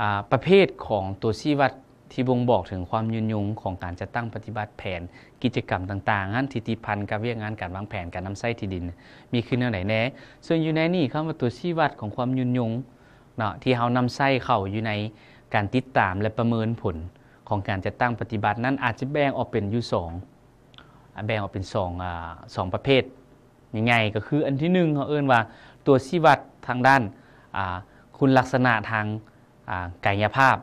อประเภทของตัวชี้วัดที่บ่งบอกถึงความยืนยงของการจะตั้งปฏิบัติแผนกิจกรรมต่างๆงานทิติพันธ์การเรียกงานการวางแผนการนำไส้ที่ดินมีขึ้นแนวไหนแน่ส่วนอยู่ในนี่เข้ามาตัวชี้วัดของความยืนยงเนาะที่เขานำไส้เข้าอยู่ในการติดตามและประเมินผลของการจะตั้งปฏิบัตินั้นอาจจะแบ่งออกเป็นอยู่สองแบ่งออกเป็นสองสองประเภทยังไงก็คืออันที่หนึ่งเขาเอ่นว่าตัวชี้วัดทางด้านคุณลักษณะทางกายภาพ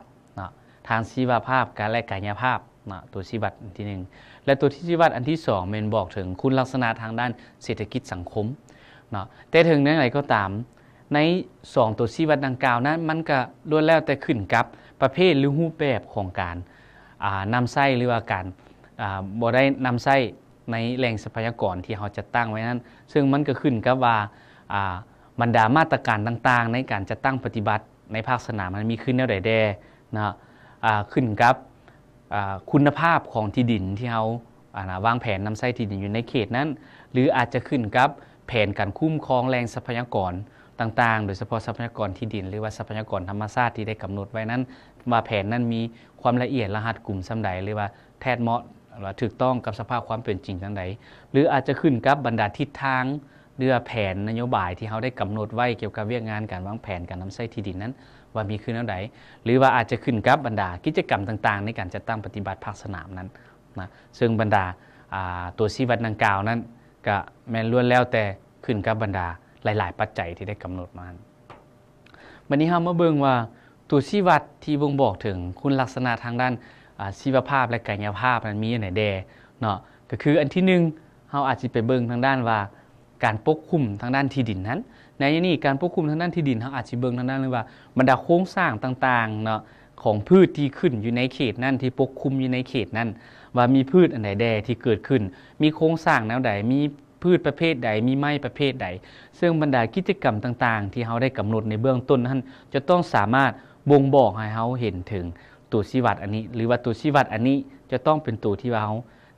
ทางชีวภาพการและกายภาพนะตัวชี้วัดอันที่หนึ่งและตัวที่ชี้วัดอันที่สงเมนบอกถึงคุณลักษณะทางด้านเศรษฐกิจสังคมเนาะแต่ถึงนั้นไรก็ตาม ใน2ตัวชี้วัดดังกล่าวนั้น มันก็ล้วนแล้วแต่ขึ้นกับประเภทหรือรูปแบบของการนำไส้หรือว่าการบ่ได้นำไส้ในแหล่งทรัพยากรที่เขาจะตั้งไว้นั้น ซึ่งมันก็ขึ้นกับว่าบรรดามาตรการต่างๆ ในการจะตั้งปฏิบัติในภาคสนามมันมีขึ้นแนวใดแด่นะขึ้นกับคุณภาพของที่ดินที่เขาวางแผนนำไส้ที่ดินอยู่ในเขตนั้น หรืออาจจะขึ้นกับแผนการคุ้มครองแรงทรัพยากรต่างๆ โดยเฉพาะทรัพยากรที่ดินหรือว่าทรัพยากรธรรมชาติที่ได้กำหนดไว้นั้นว่าแผนนั้นมีความละเอียดรหัสกลุ่มสำใดหรือว่าแทดเหมาะหรือถูกต้องกับสภาพความเป็นจริงทั้งใดหรืออาจจะขึ้นกับบรรดาทิศทางเรือแผนนโยบายที่เขาได้กำหนดไว้เกี่ยวกับเรื่องงานการวางแผนการนำใส้ที่ดินนั้นว่ามีขึ้นเท่าใด หรือว่าอาจจะขึ้นกับบรรดากิจกรรมต่างๆในการจัดตั้งปฏิบัติภาคสนามนั้นนะ ซึ่งบรรดาตัวชี้วัดดังกล่าวนั้น ก็แม้ล้วนแล้วแต่ขึ้นกับบรรดาหลายๆ ปัจจัยที่ได้กำหนดมา วันนี้เรามาเบิ่งว่าตัวชี้วัดที่บ่งบอกถึงคุณลักษณะทางด้านชีวภาพและกายภาพนั้นมีอันไหนดเนาะ ก็คืออันที่หนึ่งเฮาอาจจะไปเบิ่งทางด้านว่าการปกคุมทางด้านที่ดินนั้นในนี้การควบคุมทางด้านที่ดินทางอาจีพเบิงทางด้านเลยว่าบรรดาโครงสร้างต่างๆเนาะของพืชที่ขึ้นอยู่ในเขตนั่นที่ปกคลุมอยู่ในเขตนั่นว่ามีพืชอันใดแดที่เกิดขึ้น มีโครงสร้างแนวใดมีพืชประเภทใดมีไม้ประเภทใดซึ่งบรรดากิจกรรมต่างๆ ที่เขาได้กำหนดในเบื้องต้นนั้นจะต้องสามารถบ่งบอกให้เขาเห็นถึงตัวชี้วัดอันนี้ หรือว่าตัวชี้วัดอันนี้จะต้องเป็นตัวที่เขา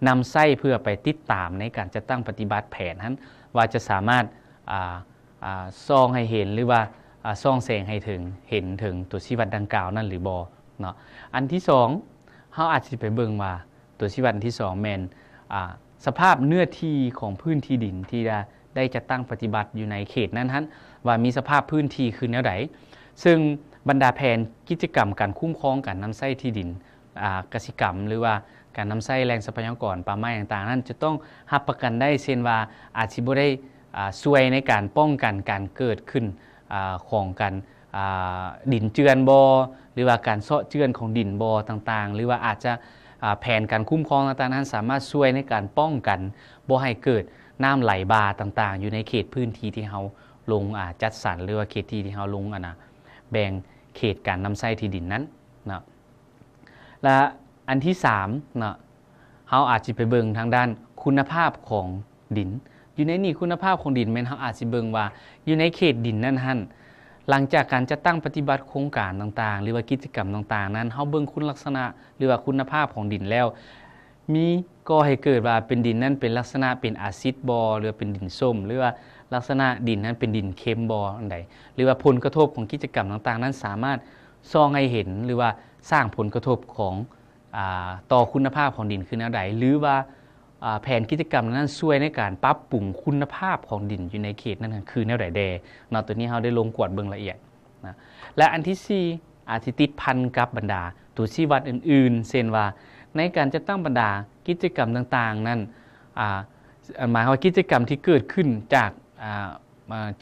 นำไส้เพื่อไปติดตามในการจะตั้งปฏิบัติแผนนั้นว่าจะสามารถซ่องให้เห็นหรือว่าซ่องแสงให้ถึงเห็นถึงตัวชี้วัดดังกล่าวนั่นหรือบอเนาะอันที่สองเขาอาจจะไปเบิ่งว่า ตัวชี้วัดที่สองแมนสภาพเนื้อที่ของพื้นที่ดินที่ได้จัดตั้งปฏิบัติอยู่ในเขตนั้นั้นว่ามีสภาพพื้นที่คือแนวไหนซึ่งบรรดาแผนกิจกรรมการคุ้มครองการนำไส้ที่ดินกสิกรรม หรือว่าการนำไส้แรงทรัพยากรป่าไม้ต่างๆ นั้น จะต้องหับประกันได้เช่นว่าอาชีุได้ช่วยในการป้องกันการเกิดขึ้นอของการดินเจือนบอหรือว่าการเซาะเจือนของดินบอต่างๆ หรือว่าอาจจะแผนการคุ้มครองต่างๆนั้น สามารถช่วยในการป้องกันบ่ให้เกิดน้ำไหลบาต่างๆ อยู่ในเขตพื้นที่ที่เขาลงจัดสรรหรือว่าเขตที่ที่เขาลงอ่ะนะแบ่งเขตการนำไส้ที่ดินนั้นนะและอันที่ 3เนาะเขาอาจจะไปเบิ่งทางด้านคุณภาพของดินอยู่ในนี่คุณภาพของดินแม่นเฮาอาจสิเบิ่งว่า อยู่ในเขตดินนั่นหั่นหลังจากการจัดตั้งปฏิบัติโครงการต่างๆ หรือว่ากิจกรรมต่าง ๆนั้นเฮาเบิ่งคุณลักษณะ หรือว่าคุณภาพของดินแล้ว มีก่อให้เกิดว่าเป็นดินนั้นเป็นลักษณะเป็นอาซิดบอหรือเป็นดินส้ม หรือว่าลักษณะดินนั้นเป็นดินเค็มบออันใดหรือว่า ผลกระทบของกิจกรรมต่าง ๆ นั้นสามารถซองให้เห็นหรือว่าสร้างผลกระทบของอต่อคุณภาพของดินคือแนวใดหรือว่าแผนกิจกรรมนั้นช่วยในการปรับปรุงคุณภาพของดินอยู่ในเขตนั้นคือแนวไหนแดนอตัวนี้เราได้ลงกวดเบื้องละเอียดนะและอันที่4อาทิติดพันกับบรรดาตัวชี้วัดอื่น ๆเซนว่าในการจะตั้งบรรดากิจกรรมต่างๆ นั้นหมายความว่ากิจกรรมที่เกิดขึ้นจาก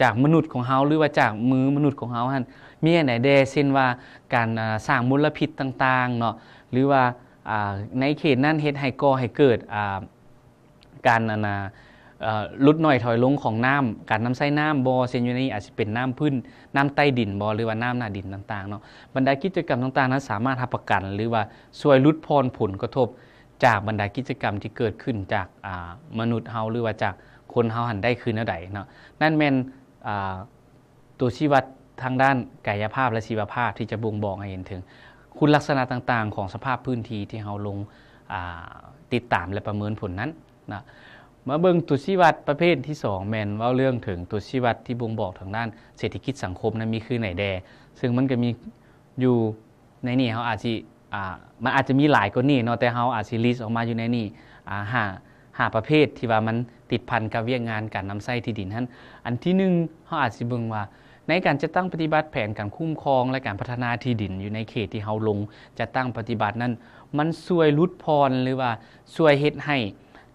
จากมนุษย์ของเฮาหรือว่าจากมือมนุษย์ของเฮาท่านมีอันไหนเดเช่นว่าการสร้างมลพิษต่างๆเนาะหรือว่าในเขตนั้นเฮ็ดให้ก่อให้เกิดการนานลดหน่อยถอยลงของน้ำการน้ำไส้น้ำบอเซนยูนี่อาจจะเป็นน้ำพื้นน้ำใต้ดินบอหรือว่าน้ำหน้าดินต่างๆเนาะบรรดากิจกรรมต่างๆนั้นสามารถทับประกันหรือว่าช่วยลดพรผลกระทบจากบรรดากิจกรรมที่เกิดขึ้นจากมนุษย์เฮาหรือว่าจากคนเฮาหันได้คืนเท่าใดเนาะ นั่นเป็นตัวชี้วัดทางด้านกายภาพและชีวภาพที่จะบ่งบอกให้เห็นถึง คุณลักษณะต่างๆ ของสภาพพื้นที่ที่เฮาลงติดตามและประเมินผลนั้นนะมาเบิ่งตัวชี้วัดประเภทที่ 2 แมนว่าเรื่องถึงตัวชี้วัดที่บ่งบอกทางด้านเศรษฐกิจสังคมนะมีคือไหนแด ซึ่งมันก็มีอยู่ในนี่เขาอาจจะมันอาจจะมีหลายกว่านี้เนาะแต่เขาอาจจะลิสต์ออกมาอยู่ในนี่ห่าห5ประเภทที่ว่ามันติดพันกับเวียกงานการนำไส้ที่ดินน่้นอันที่หนึ่งเขาอาจจะเบิ่งว่า ในการจะตั้งปฏิบัติแผนการคุ้มครอง และการพัฒนาที่ดิน อยู่ในเขตที่เขาลงจะตั้งปฏิบัตินั้น มันช่วยลดพรหรือว่าช่วยเฮ็ดให้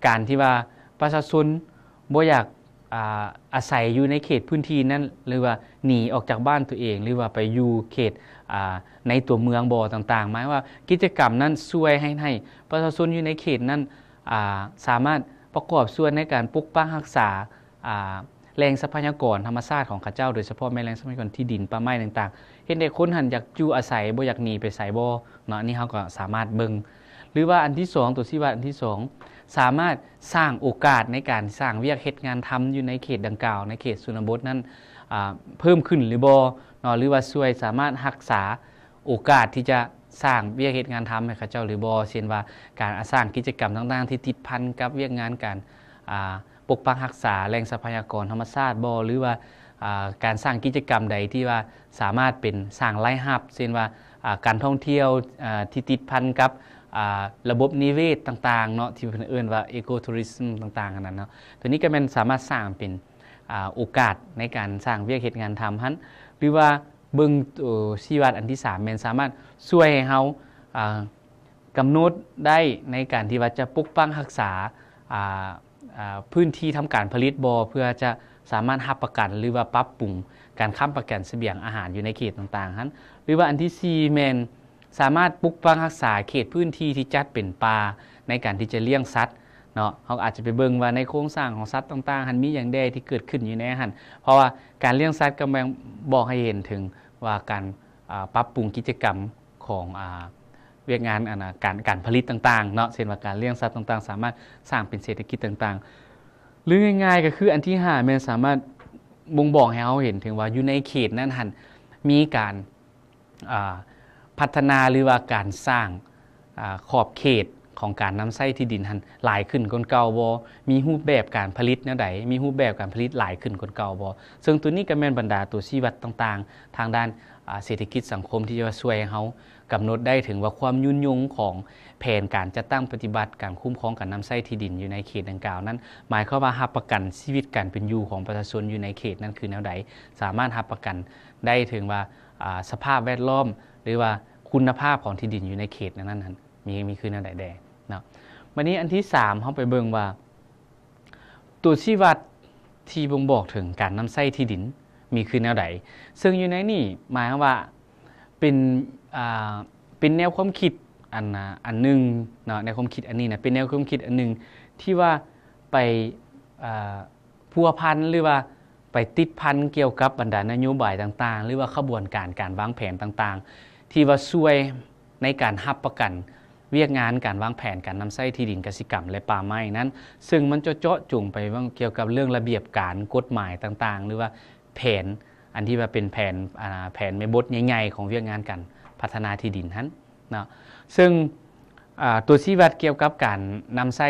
การที่ว่าประชาชนบ่อยากอาศัยอยู่ในเขตพื้นที่นั้นหรือว่าหนีออกจากบ้านตัวเองหรือว่าไปอยู่เขตในตัวเมืองบ่อต่างๆหมายว่ากิจกรรมนั้นช่วยให้ให้ประชาชนอยู่ในเขตนั้นสามารถประกอบส่วนในการปกป้องรักษาแรงทรัพยากรธรรมชาติของข้าเจ้าโดยเฉพาะแม่แรงทรัพยากรที่ดินป่าไม้ต่างๆ เห็นได้คนหันอยากอยู่อาศัยบ่อยากหนีไปใส่บ่เนาะนี่เขาก็สามารถเบิ่งหรือว่าอันที่สองตัวที่ว่าอันที่สองสามารถสร้างโอกาสในการสร้างเวียกเหตุงานทำ อยู่ในเขตดังกล่าว ในเขตสุนบทนั้นเพิ่มขึ้นหรือบอนอหรือว่าช่วยสามารถรักษาโอกาสที่จะสร้างเวียกเหตุงานทำให้ข้าเจ้าหรือบอเช่นว่าการสร้างกิจกรรมต่าง ๆที่ติดพันกับเวียกงานการปกปักรักษาแหล่งทรัพยากรธรรมชาติบอหรือว่าการสร้างกิจกรรมใดที่ว่าสามารถเป็นสร้างไล่หับเช่นว่าการท่องเที่ยวที่ติดพันกับระบบนิเวศต่างๆเนาะที่เพื่อนเอื่นว่าเอโกทัวริสึมต่างๆกันนั้นเนาะตัวนี้ก็มันสามารถสร้างเป็นโอกาสในการสร้างเวียกเหตุงานทำฮั้นหรือว่าเบิ้งชีวัดอันที่3มันสามารถช่วยให้เขากำหนดได้ในการที่ว่าจะปกป้องรักษาพื้นที่ทำการผลิตบอเพื่อจะสามารถหับประกันหรือว่าปรับปรุงการค้มประกันเสบียงอาหารอยู่ในเขตต่างๆฮั้นหรือว่าอันที่4แมนสามารถปลุกปังรักษาเขตพื้นที่ที่จัดเป็นป่าในการที่จะเลี้ยงสัตว์เนาะเขาอาจจะไปเบิ่งว่าในโครงสร้างของสัตว์ต่างๆหันมีอย่างใดที่เกิดขึ้นอยู่ในหัน เพราะว่าการเลี้ยงสัตว์กำลังบอกให้เห็นถึงว่าการปรับปรุงกิจกรรมของเวียกงานการการผลิตต่างๆ เนาะเช่นว่าการเลี้ยงสัตว์ต่าง ๆ สามารถสร้างเป็นเศรษฐกิจต่างๆ หรือง่าย ๆ ก็คืออันที่ห้ามันสามารถบ่งบอกให้เขาเห็นถึงว่าอยู่ในเขตนั้นหันมีการพัฒนาหรือว่าการสร้างอขอบเขตของการนำไส้ที่ดินหันหลายขึ้นคนเก่าบอมีรูปแบบการผลิตแนวใด มีรูปแบบการผลิตหลายขึ้นคนเก่าบอซึ่งตัวนี้ก็แม่นบรรดาตัวชี้วัดต่างๆ ทางด้านเศรษฐกิจสังคมที่จะช่วยเขากำหนดได้ถึงว่าความยุ่นยงของแผนการจะตั้งปฏิบัติการคุ้มครองการนำไส้ที่ดินอยู่ในเขตดังกล่าวนั้น หมายความว่าหับประกันชีวิตการเป็นอยู่ของประชาชนอยู่ในเขตนั้นคือแนวใดสามารถหับประกันได้ถึงว่าสภาพแวดล้อมหรือว่าคุณภาพของที่ดินอยู่ในเขตนั้นนั้น มีมีคือแนวใดแดงนะวันนี้อันที่สามเขาไปเบิ่งว่าตัวชี้วัดที่บ่งบอกถึงการนำไส้ที่ดินมีคือแนวใดซึ่งอยู่ในนี่หมายว่าเป็น อ่า เป็นแนวความคิดอันอันนึงเนาะในความคิด อันนี้นะเป็นแนวความคิดอันหนึ่งที่ว่าไปพัวพันหรือว่าไปติดพันเกี่ยวกับบรรดานโยบายต่างๆ หรือว่าขบวนการการวางแผนต่างที่ว่าช่วยในการหับประกันเวียกงานการวางแผนการนำไส้ที่ดินกสิกรรมและป่าไม้นั้น ซึ่งมันจะเจาะจุงไปว่าเกี่ยวกับเรื่องระเบียบการกฎหมายต่างๆ หรือว่าแผนอันที่ว่าเป็นแผนแผนไม่บทใหญ่ๆของเวียกงานกันพัฒนาที่ดินนั้นนะซึ่งตัวชี้วัดเกี่ยวกับการนำไส้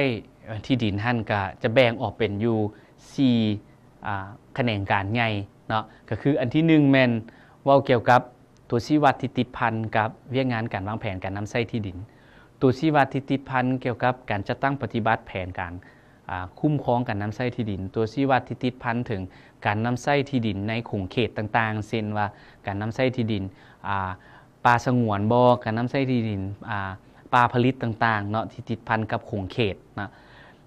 ที่ดินท่านก็จะแบ่งออกเป็นอยู่4แขนงการใหญ่เนาะก็คืออันที่1แม่นว่าเกี่ยวกับตัวชี้วัดที่ติดพันกับเวียงงานการวางแผนการนำไส้ที่ดิน ตัวชี้วัดที่ติดพันเกี่ยวกับการจัดตั้งปฏิบัติแผนการคุ้มครองการนำไส้ที่ดิน ตัวชี้วัดที่ติดพันถึงการนำไส้ที่ดินในขุงเขตต่างๆ เช่นว่าการนำไส้ที่ดินป่าสงวนบ่การนำไส้ที่ดินป่าผลิตต่างๆ เนาะที่ติดพันกับขุงเขตนะ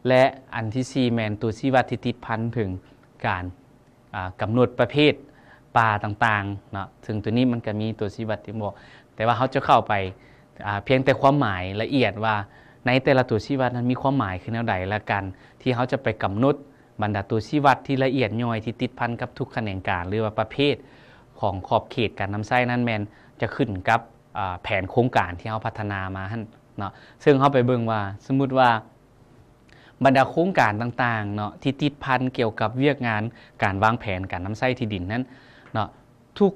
และอันที่4แมนตัวชี้วัดที่ติดพันถึงการกำหนดประเภทป่าต่างๆ เนาะถึงตัวนี้มันก็มีตัวชีวัดที่บอก แต่ว่าเขาจะเข้าไปเพียงแต่ความหมายละเอียดว่าในแต่ละตัวชีวัดนั้นมีความหมายคือแนวใดละกัน ที่เขาจะไปกำหนด บรรดาตัวชีวัดที่ละเอียดย่อยที่ติดพันกับทุกแขนงการหรือว่าประเภทของขอบเขตการนำไส้นั้นแมนจะขึ้นกับแผนโครงการที่เขาพัฒนามาเนาะซึ่งเขาไปเบิ่งว่าสมมุติว่าบรรดาโครงการต่างๆ เนาะที่ติดพันเกี่ยวกับเวียกงานการวางแผนการนำไส้ที่ดินนั้นทุก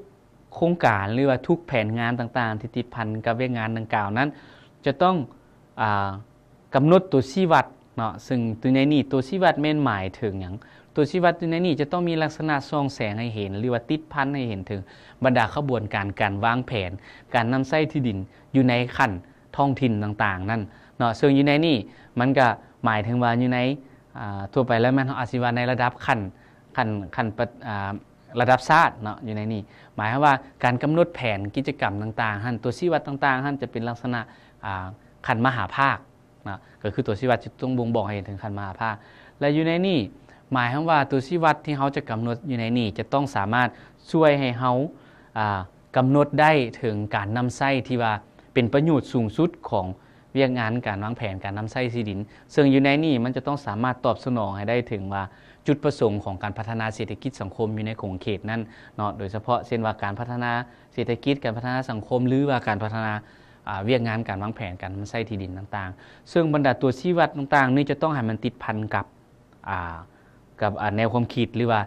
โครงการหรือว่าทุกแผนงานต่างๆ ที่ติดพันกับเวงานดังกล่าวนั้น จะต้องกำหนดตัวชี้วัดเนาะซึ่งตัวในนี้ตัวชี้วัดแม่นหมายถึงอย่างตัวชี้วัดตัวในนี้จะต้องมีลักษณะส่องแสงให้เห็น หรือว่าติดพันให้เห็นถึงบรรดาขบวนการการวางแผน การนำไส้ที่ดินอยู่ในขั้นท้องถิ่นต่างๆ นั่นเนาะซึ่งอยู่ในนี้มันก็หมายถึงว่าอยู่ในทั่วไปแล้วมันอาชีวะในระดับขั้นขั้นขั้นระดับชาติเนาะอยู่ในนี้หมายความว่าการกำหนดแผนกิจกรรมต่างๆท่านตัวชี้วัดต่างๆท่านจะเป็นลักษณะขันมหาภาคนะก็คือตัวชี้วัดจะต้องบ่งบอกให้เห็นถึงขันมหาภาคและอยู่ในนี้หมายความว่าตัวชี้วัดที่เขาจะกำหนดอยู่ในนี้จะต้องสามารถช่วยให้เขากำหนดได้ถึงการนำไส้ที่ว่าเป็นประโยชน์สูงสุดของเรียกงานการวางแผนการนำไส้สีดิน ซึ่งอยู่ในนี้มันจะต้องสามารถตอบสนองให้ได้ถึงว่าจุดประสงค์ของการพัฒนาเศรษฐกิจสังคมอยู่ในขงเขตนั้นเนาะ โดยเฉพาะเช่นว่าการพัฒนาเศรษฐกิจ การพัฒนาสังคม หรือว่าการพัฒนาเวียกงานการวางแผนการมันใช้ที่ดินต่าง ๆ ซึ่งบรรดาตัวชี้วัดต่าง ๆ นี่จะต้องให้มันติดพันกับกับแนวความคิดหรือว่า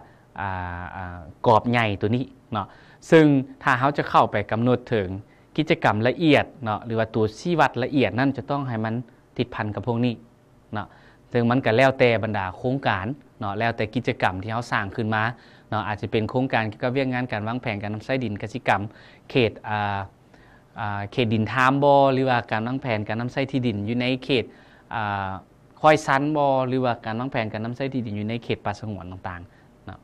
กรอบใหญ่ตัวนี้เนาะ ซึ่งถ้าเขาจะเข้าไปกำหนดถึงกิจกรรมละเอียดเนาะ หรือว่าตัวชี้วัดละเอียดนั่นจะต้องให้มันติดพันกับพวกนี้เนาะ ซึ่งมันก็แล้วแต่บรรดาโครงการเนาะแล้วแต่กิจกรรมที่เขาสร้างขึ้นมาเนาะอาจจะเป็นโครงการเกี่ยวกับเรื่องงานการวางแผนการนำใช้ดินกสิกรรม เขตอ่าเขตดินทามบอ หรือว่าการวางแผนการนำใช้ที่ดิน อยู่ในเขตคอยซันบอหรือว่าการวางแผนการนำใช้ที่ดินอยู่ในเขตป่าสงวนต่างๆนะ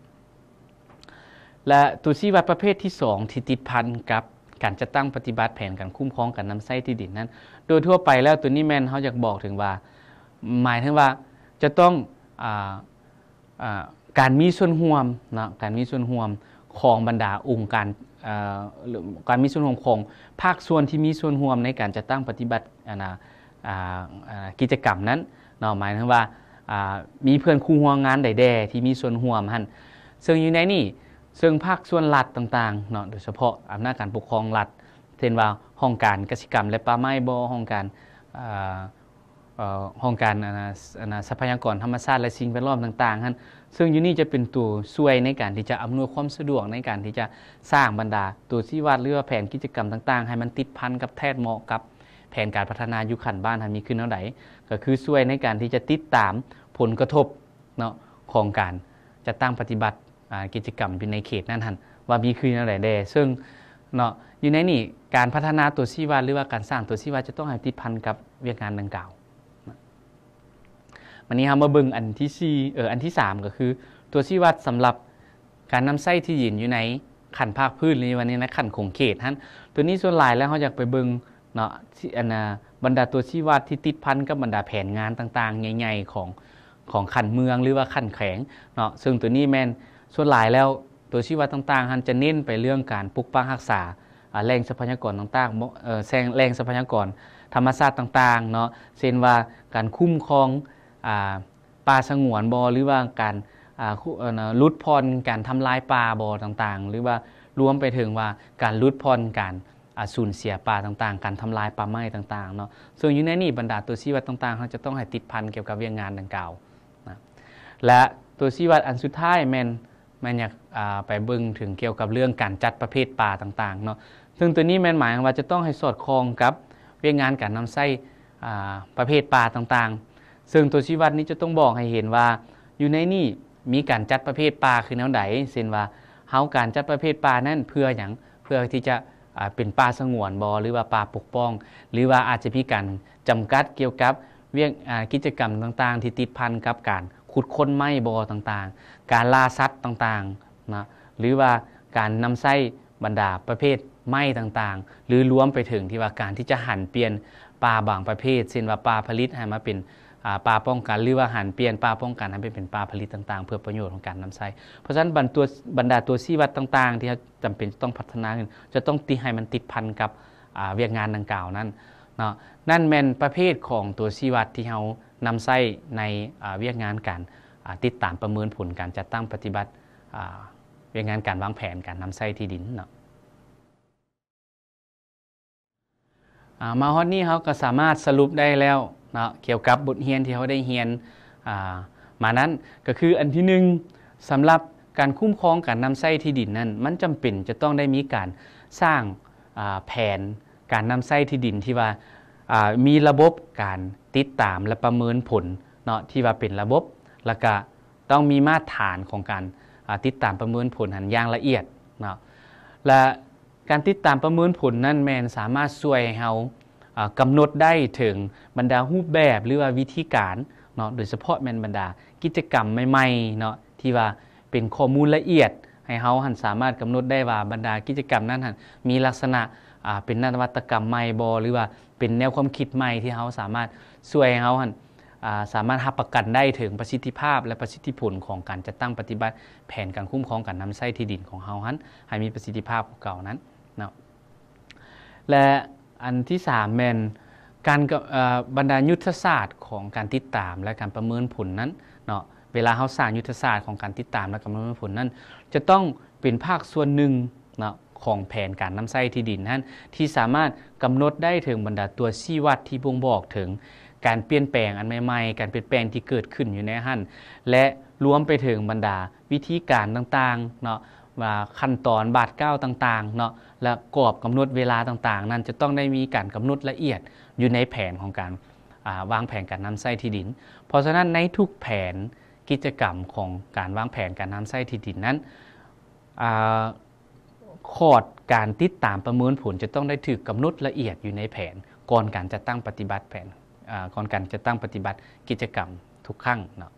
และตัวชี้วัดประเภทที่ 2 ที่ติดพันกับการจะตั้งปฏิบัติแผนการคุ้มครองการนำใช้ที่ดินนั้น โดยทั่วไปแล้วตัวนี้แมนเขาอยากบอกถึงว่า หมายถึงว่าจะต้องอการมีส่วนห่วมนะการมีส่วนห่วมของบรรดาองค์การการมีส่วนร่วมของภาคส่วนที่มีส่วนร่วมในการจัดตั้งปฏิบัติกิจกรรมนั้น หมายถึงว่ามีเพื่อนคู่หัวงานใด ๆ ที่มีส่วนร่วมฮันซึ่งอยู่ในนี่ซึ่งภาคส่วนรัฐต่างๆเนาะโดยเฉพาะอำนาจการปกครองรัฐเช่นว่าห้องการกสิกรรม และป่าไม้บ่ห้องการห้องการทรัพยากรธรรมชาติและสิ่งแวดล้อมต่างๆัซึ่งยูนี่จะเป็นตัวช่วยในการที่จะอำนวยความสะดวกในการที่จะสร้างบรรดา ตัวที่วาดเรือแผนกิจกรรมต่างๆ ให้มันติดพันกับแทดเหมาะกับแผนการพัฒนายุคันบ้านทันมีขึ้นเท่าไหร่ก็คือช่วยในการที่จะติดตามผลกระทบเนาะของการจะตั้งปฏิบัติกิจกรรมอยู่ในเขตนั้นทันว่ามีขึ้นเท่าไหร่แดซึ่งเนาะอยู่ในนี่การพัฒนาตัวชีวาหรือว่าการสร้างตัวชีวาจะต้องให้ติดพันกับเวียงงานดังกล่าววันนี้เรามาเบิ่งอันที่สี่เอออันที่สามก็คือ ตัวชี้วัดสำหรับการนำไส้ที่ยืนอยู่ในขันภาคพื้นในวันนี้นะขันคงเขตท่านตัวนี้ส่วนหลายแล้วเขาอยากไปเบิ่งเนาะที่อันบรรดาตัวชี้วัดที่ ติดพันกับบรรดาแผนงานต่างๆใหญ่ๆของของขันเมืองหรือว่าขันแข็งเนาะซึ่งตัวนี้แมนส่วนหลายแล้วตัวชี้วัดต่างๆท่านจะเน้นไปเรื่องการปุกปั้งรักษาแรงทรัพยากรต่างๆแรงทรัพยากรธรรมชาติต่าง ๆเนาะเช่นว่าการคุ้มครองปลาสงวนบอหรือว่าการลุดพร การทำลายปลาบอต่างๆ หรือว่ารวมไปถึงว่าการลุดพรการสูญเสียปลาต่างๆ การทำลายปลาไม้ต่างๆเนาะส่วนอยู่ในนี่บรรดาตัวชี้วัดต่างๆเขาจะต้องให้ติดพันเกี่ยวกับเวียงงานดังกล่าวนะและตัวชี้วัดอันสุดท้ายแมนมันอยากไปเบิ่งถึงเกี่ยวกับเรื่องการจัดประเภทปลาต่างๆเนาะซึ่งตัวนี้แมนหมายว่าจะต้องให้สอดคล้องกับเวียงงานการนำไส้ประเภทปลาต่างๆซึ่งตัวชี้วัดนี้จะต้องบอกให้เห็นว่าอยู่ในนี่มีการจัดประเภทปลาคือแนวไหนเซนว่าเฮาการจัดประเภทปลานั่นเพื่ออย่างเพื่อที่จะเป็นปลาสงวนบอหรือว่าปลาปกป้อง หรือว่าอาจจะมีการจำกัดเกี่ยวกับเวียงกิจกรรมต่างๆ ที่ติดพันกับการขุดค้นไม้บอต่างๆ การล่าสัตว์ต่างๆนะหรือว่าการนำไส้บรรดาประเภทไม้ต่างๆ หรือรวมไปถึงที่ว่าการที่จะหันเปลี่ยนปลาบางประเภทเช่นว่าปลาผลิตให้มาเป็นปลาป้องกันหรือว่าหันเปลี่ยนปลาป้องกันให้เป็นปลาผลิตต่างๆ เพื่อประโยชน์ของการนำใช้เพราะฉะนั้นบรรตัวบรรดาตัวชี้วัดต่างๆ ที่จำเป็นต้องพัฒนานจะต้องตีให้มันติดพันกับเวียกงานดังกล่าวนั้นเนาะนั่นแม่นประเภทของตัวชี้วัดที่เรานำใช้ในเวียกงานการติดตามประเมินผลการจัดตั้งปฏิบัติเวียกงานการวางแผนการนำใช้ที่ดินเนาะมาฮอตนี่เขาก็สามารถสรุปได้แล้วเนาะเกี่ยวกับบทเรียนที่เขาได้เรียนมานั้นก็คืออันที่หนึ่งสำหรับการคุ้มครองการนำไส้ที่ดินนั้น มันจำเป็นจะต้องได้มีการสร้างแผนการนำไส้ที่ดินที่ว่ามีระบบการติดตามและประเมินผลเนาะที่ว่าเป็นระบบ แล้วก็ต้องมีมาตรฐานของการติดตามประเมินผลหันอย่างละเอียดเนาะและการติดตามประเมินผล นั่นแมนสามารถช่วยให้เรากำหนดได้ถึงบรรดารูปแบบหรือว่าวิธีการเนาะโดยเฉพาะแมนบรรดากิจกรรมใหม่ๆเนาะที่ว่าเป็นข้อมูลละเอียด ให้เฮาหันสามารถกำหนดได้ว่าบรรดากิจกรรมนั้นหันมีลักษณะเป็นนวัตกรรมใหม่บอหรือว่าเป็นแนวความคิดใหม่ที่เฮาสามารถช่วยเฮาหันสามารถหับประกันได้ถึงประสิทธิภาพและประสิทธิผลของการจัดตั้งปฏิบัติ แผนการคุ้มครองการนำใช้ที่ดินของเฮาหันให้มีประสิทธิภาพเก่านั้นเนาะและอันที่ 3 แมนการบรรดายุทธศาสตร์ของการติดตามและการประเมินผลนั้นเนาะเวลาเขาสร้างยุทธศาสตร์ของการติดตามและการประเมินผลนั้น จะต้องเป็นภาคส่วนหนึ่งเนาะของแผนการน้ำไส้ที่ดินนั้น ที่สามารถกำหนดได้ถึงบรรดาตัวชี้วัดที่บ่งบอกถึงการเปลี่ยนแปลงอันใหม่ๆ การเปลี่ยนแปลงที่เกิดขึ้นอยู่ในหันและรวมไปถึงบรรดาวิธีการต่างๆเนาะว่าขั้นตอนบาดเก้าต่างๆเนาะและกรอบกำหนดเวลาต่างๆ นั้นจะต้องได้มีการกำหนดละเอียดอยู่ในแผนของการวางแผนการนำไส้ที่ดิน เพราะฉะนั้นในทุกแผนกิจกรรมของการวางแผนการนำไส้ที่ดินนั้นขอดการติดตามประเมินผลจะต้องได้ถูกกำหนดละเอียดอยู่ในแผนก่อนการจะตั้งปฏิบัติแผนก่อนการจะตั้งปฏิบัติกิจกรรมทุกครั้งเนาะ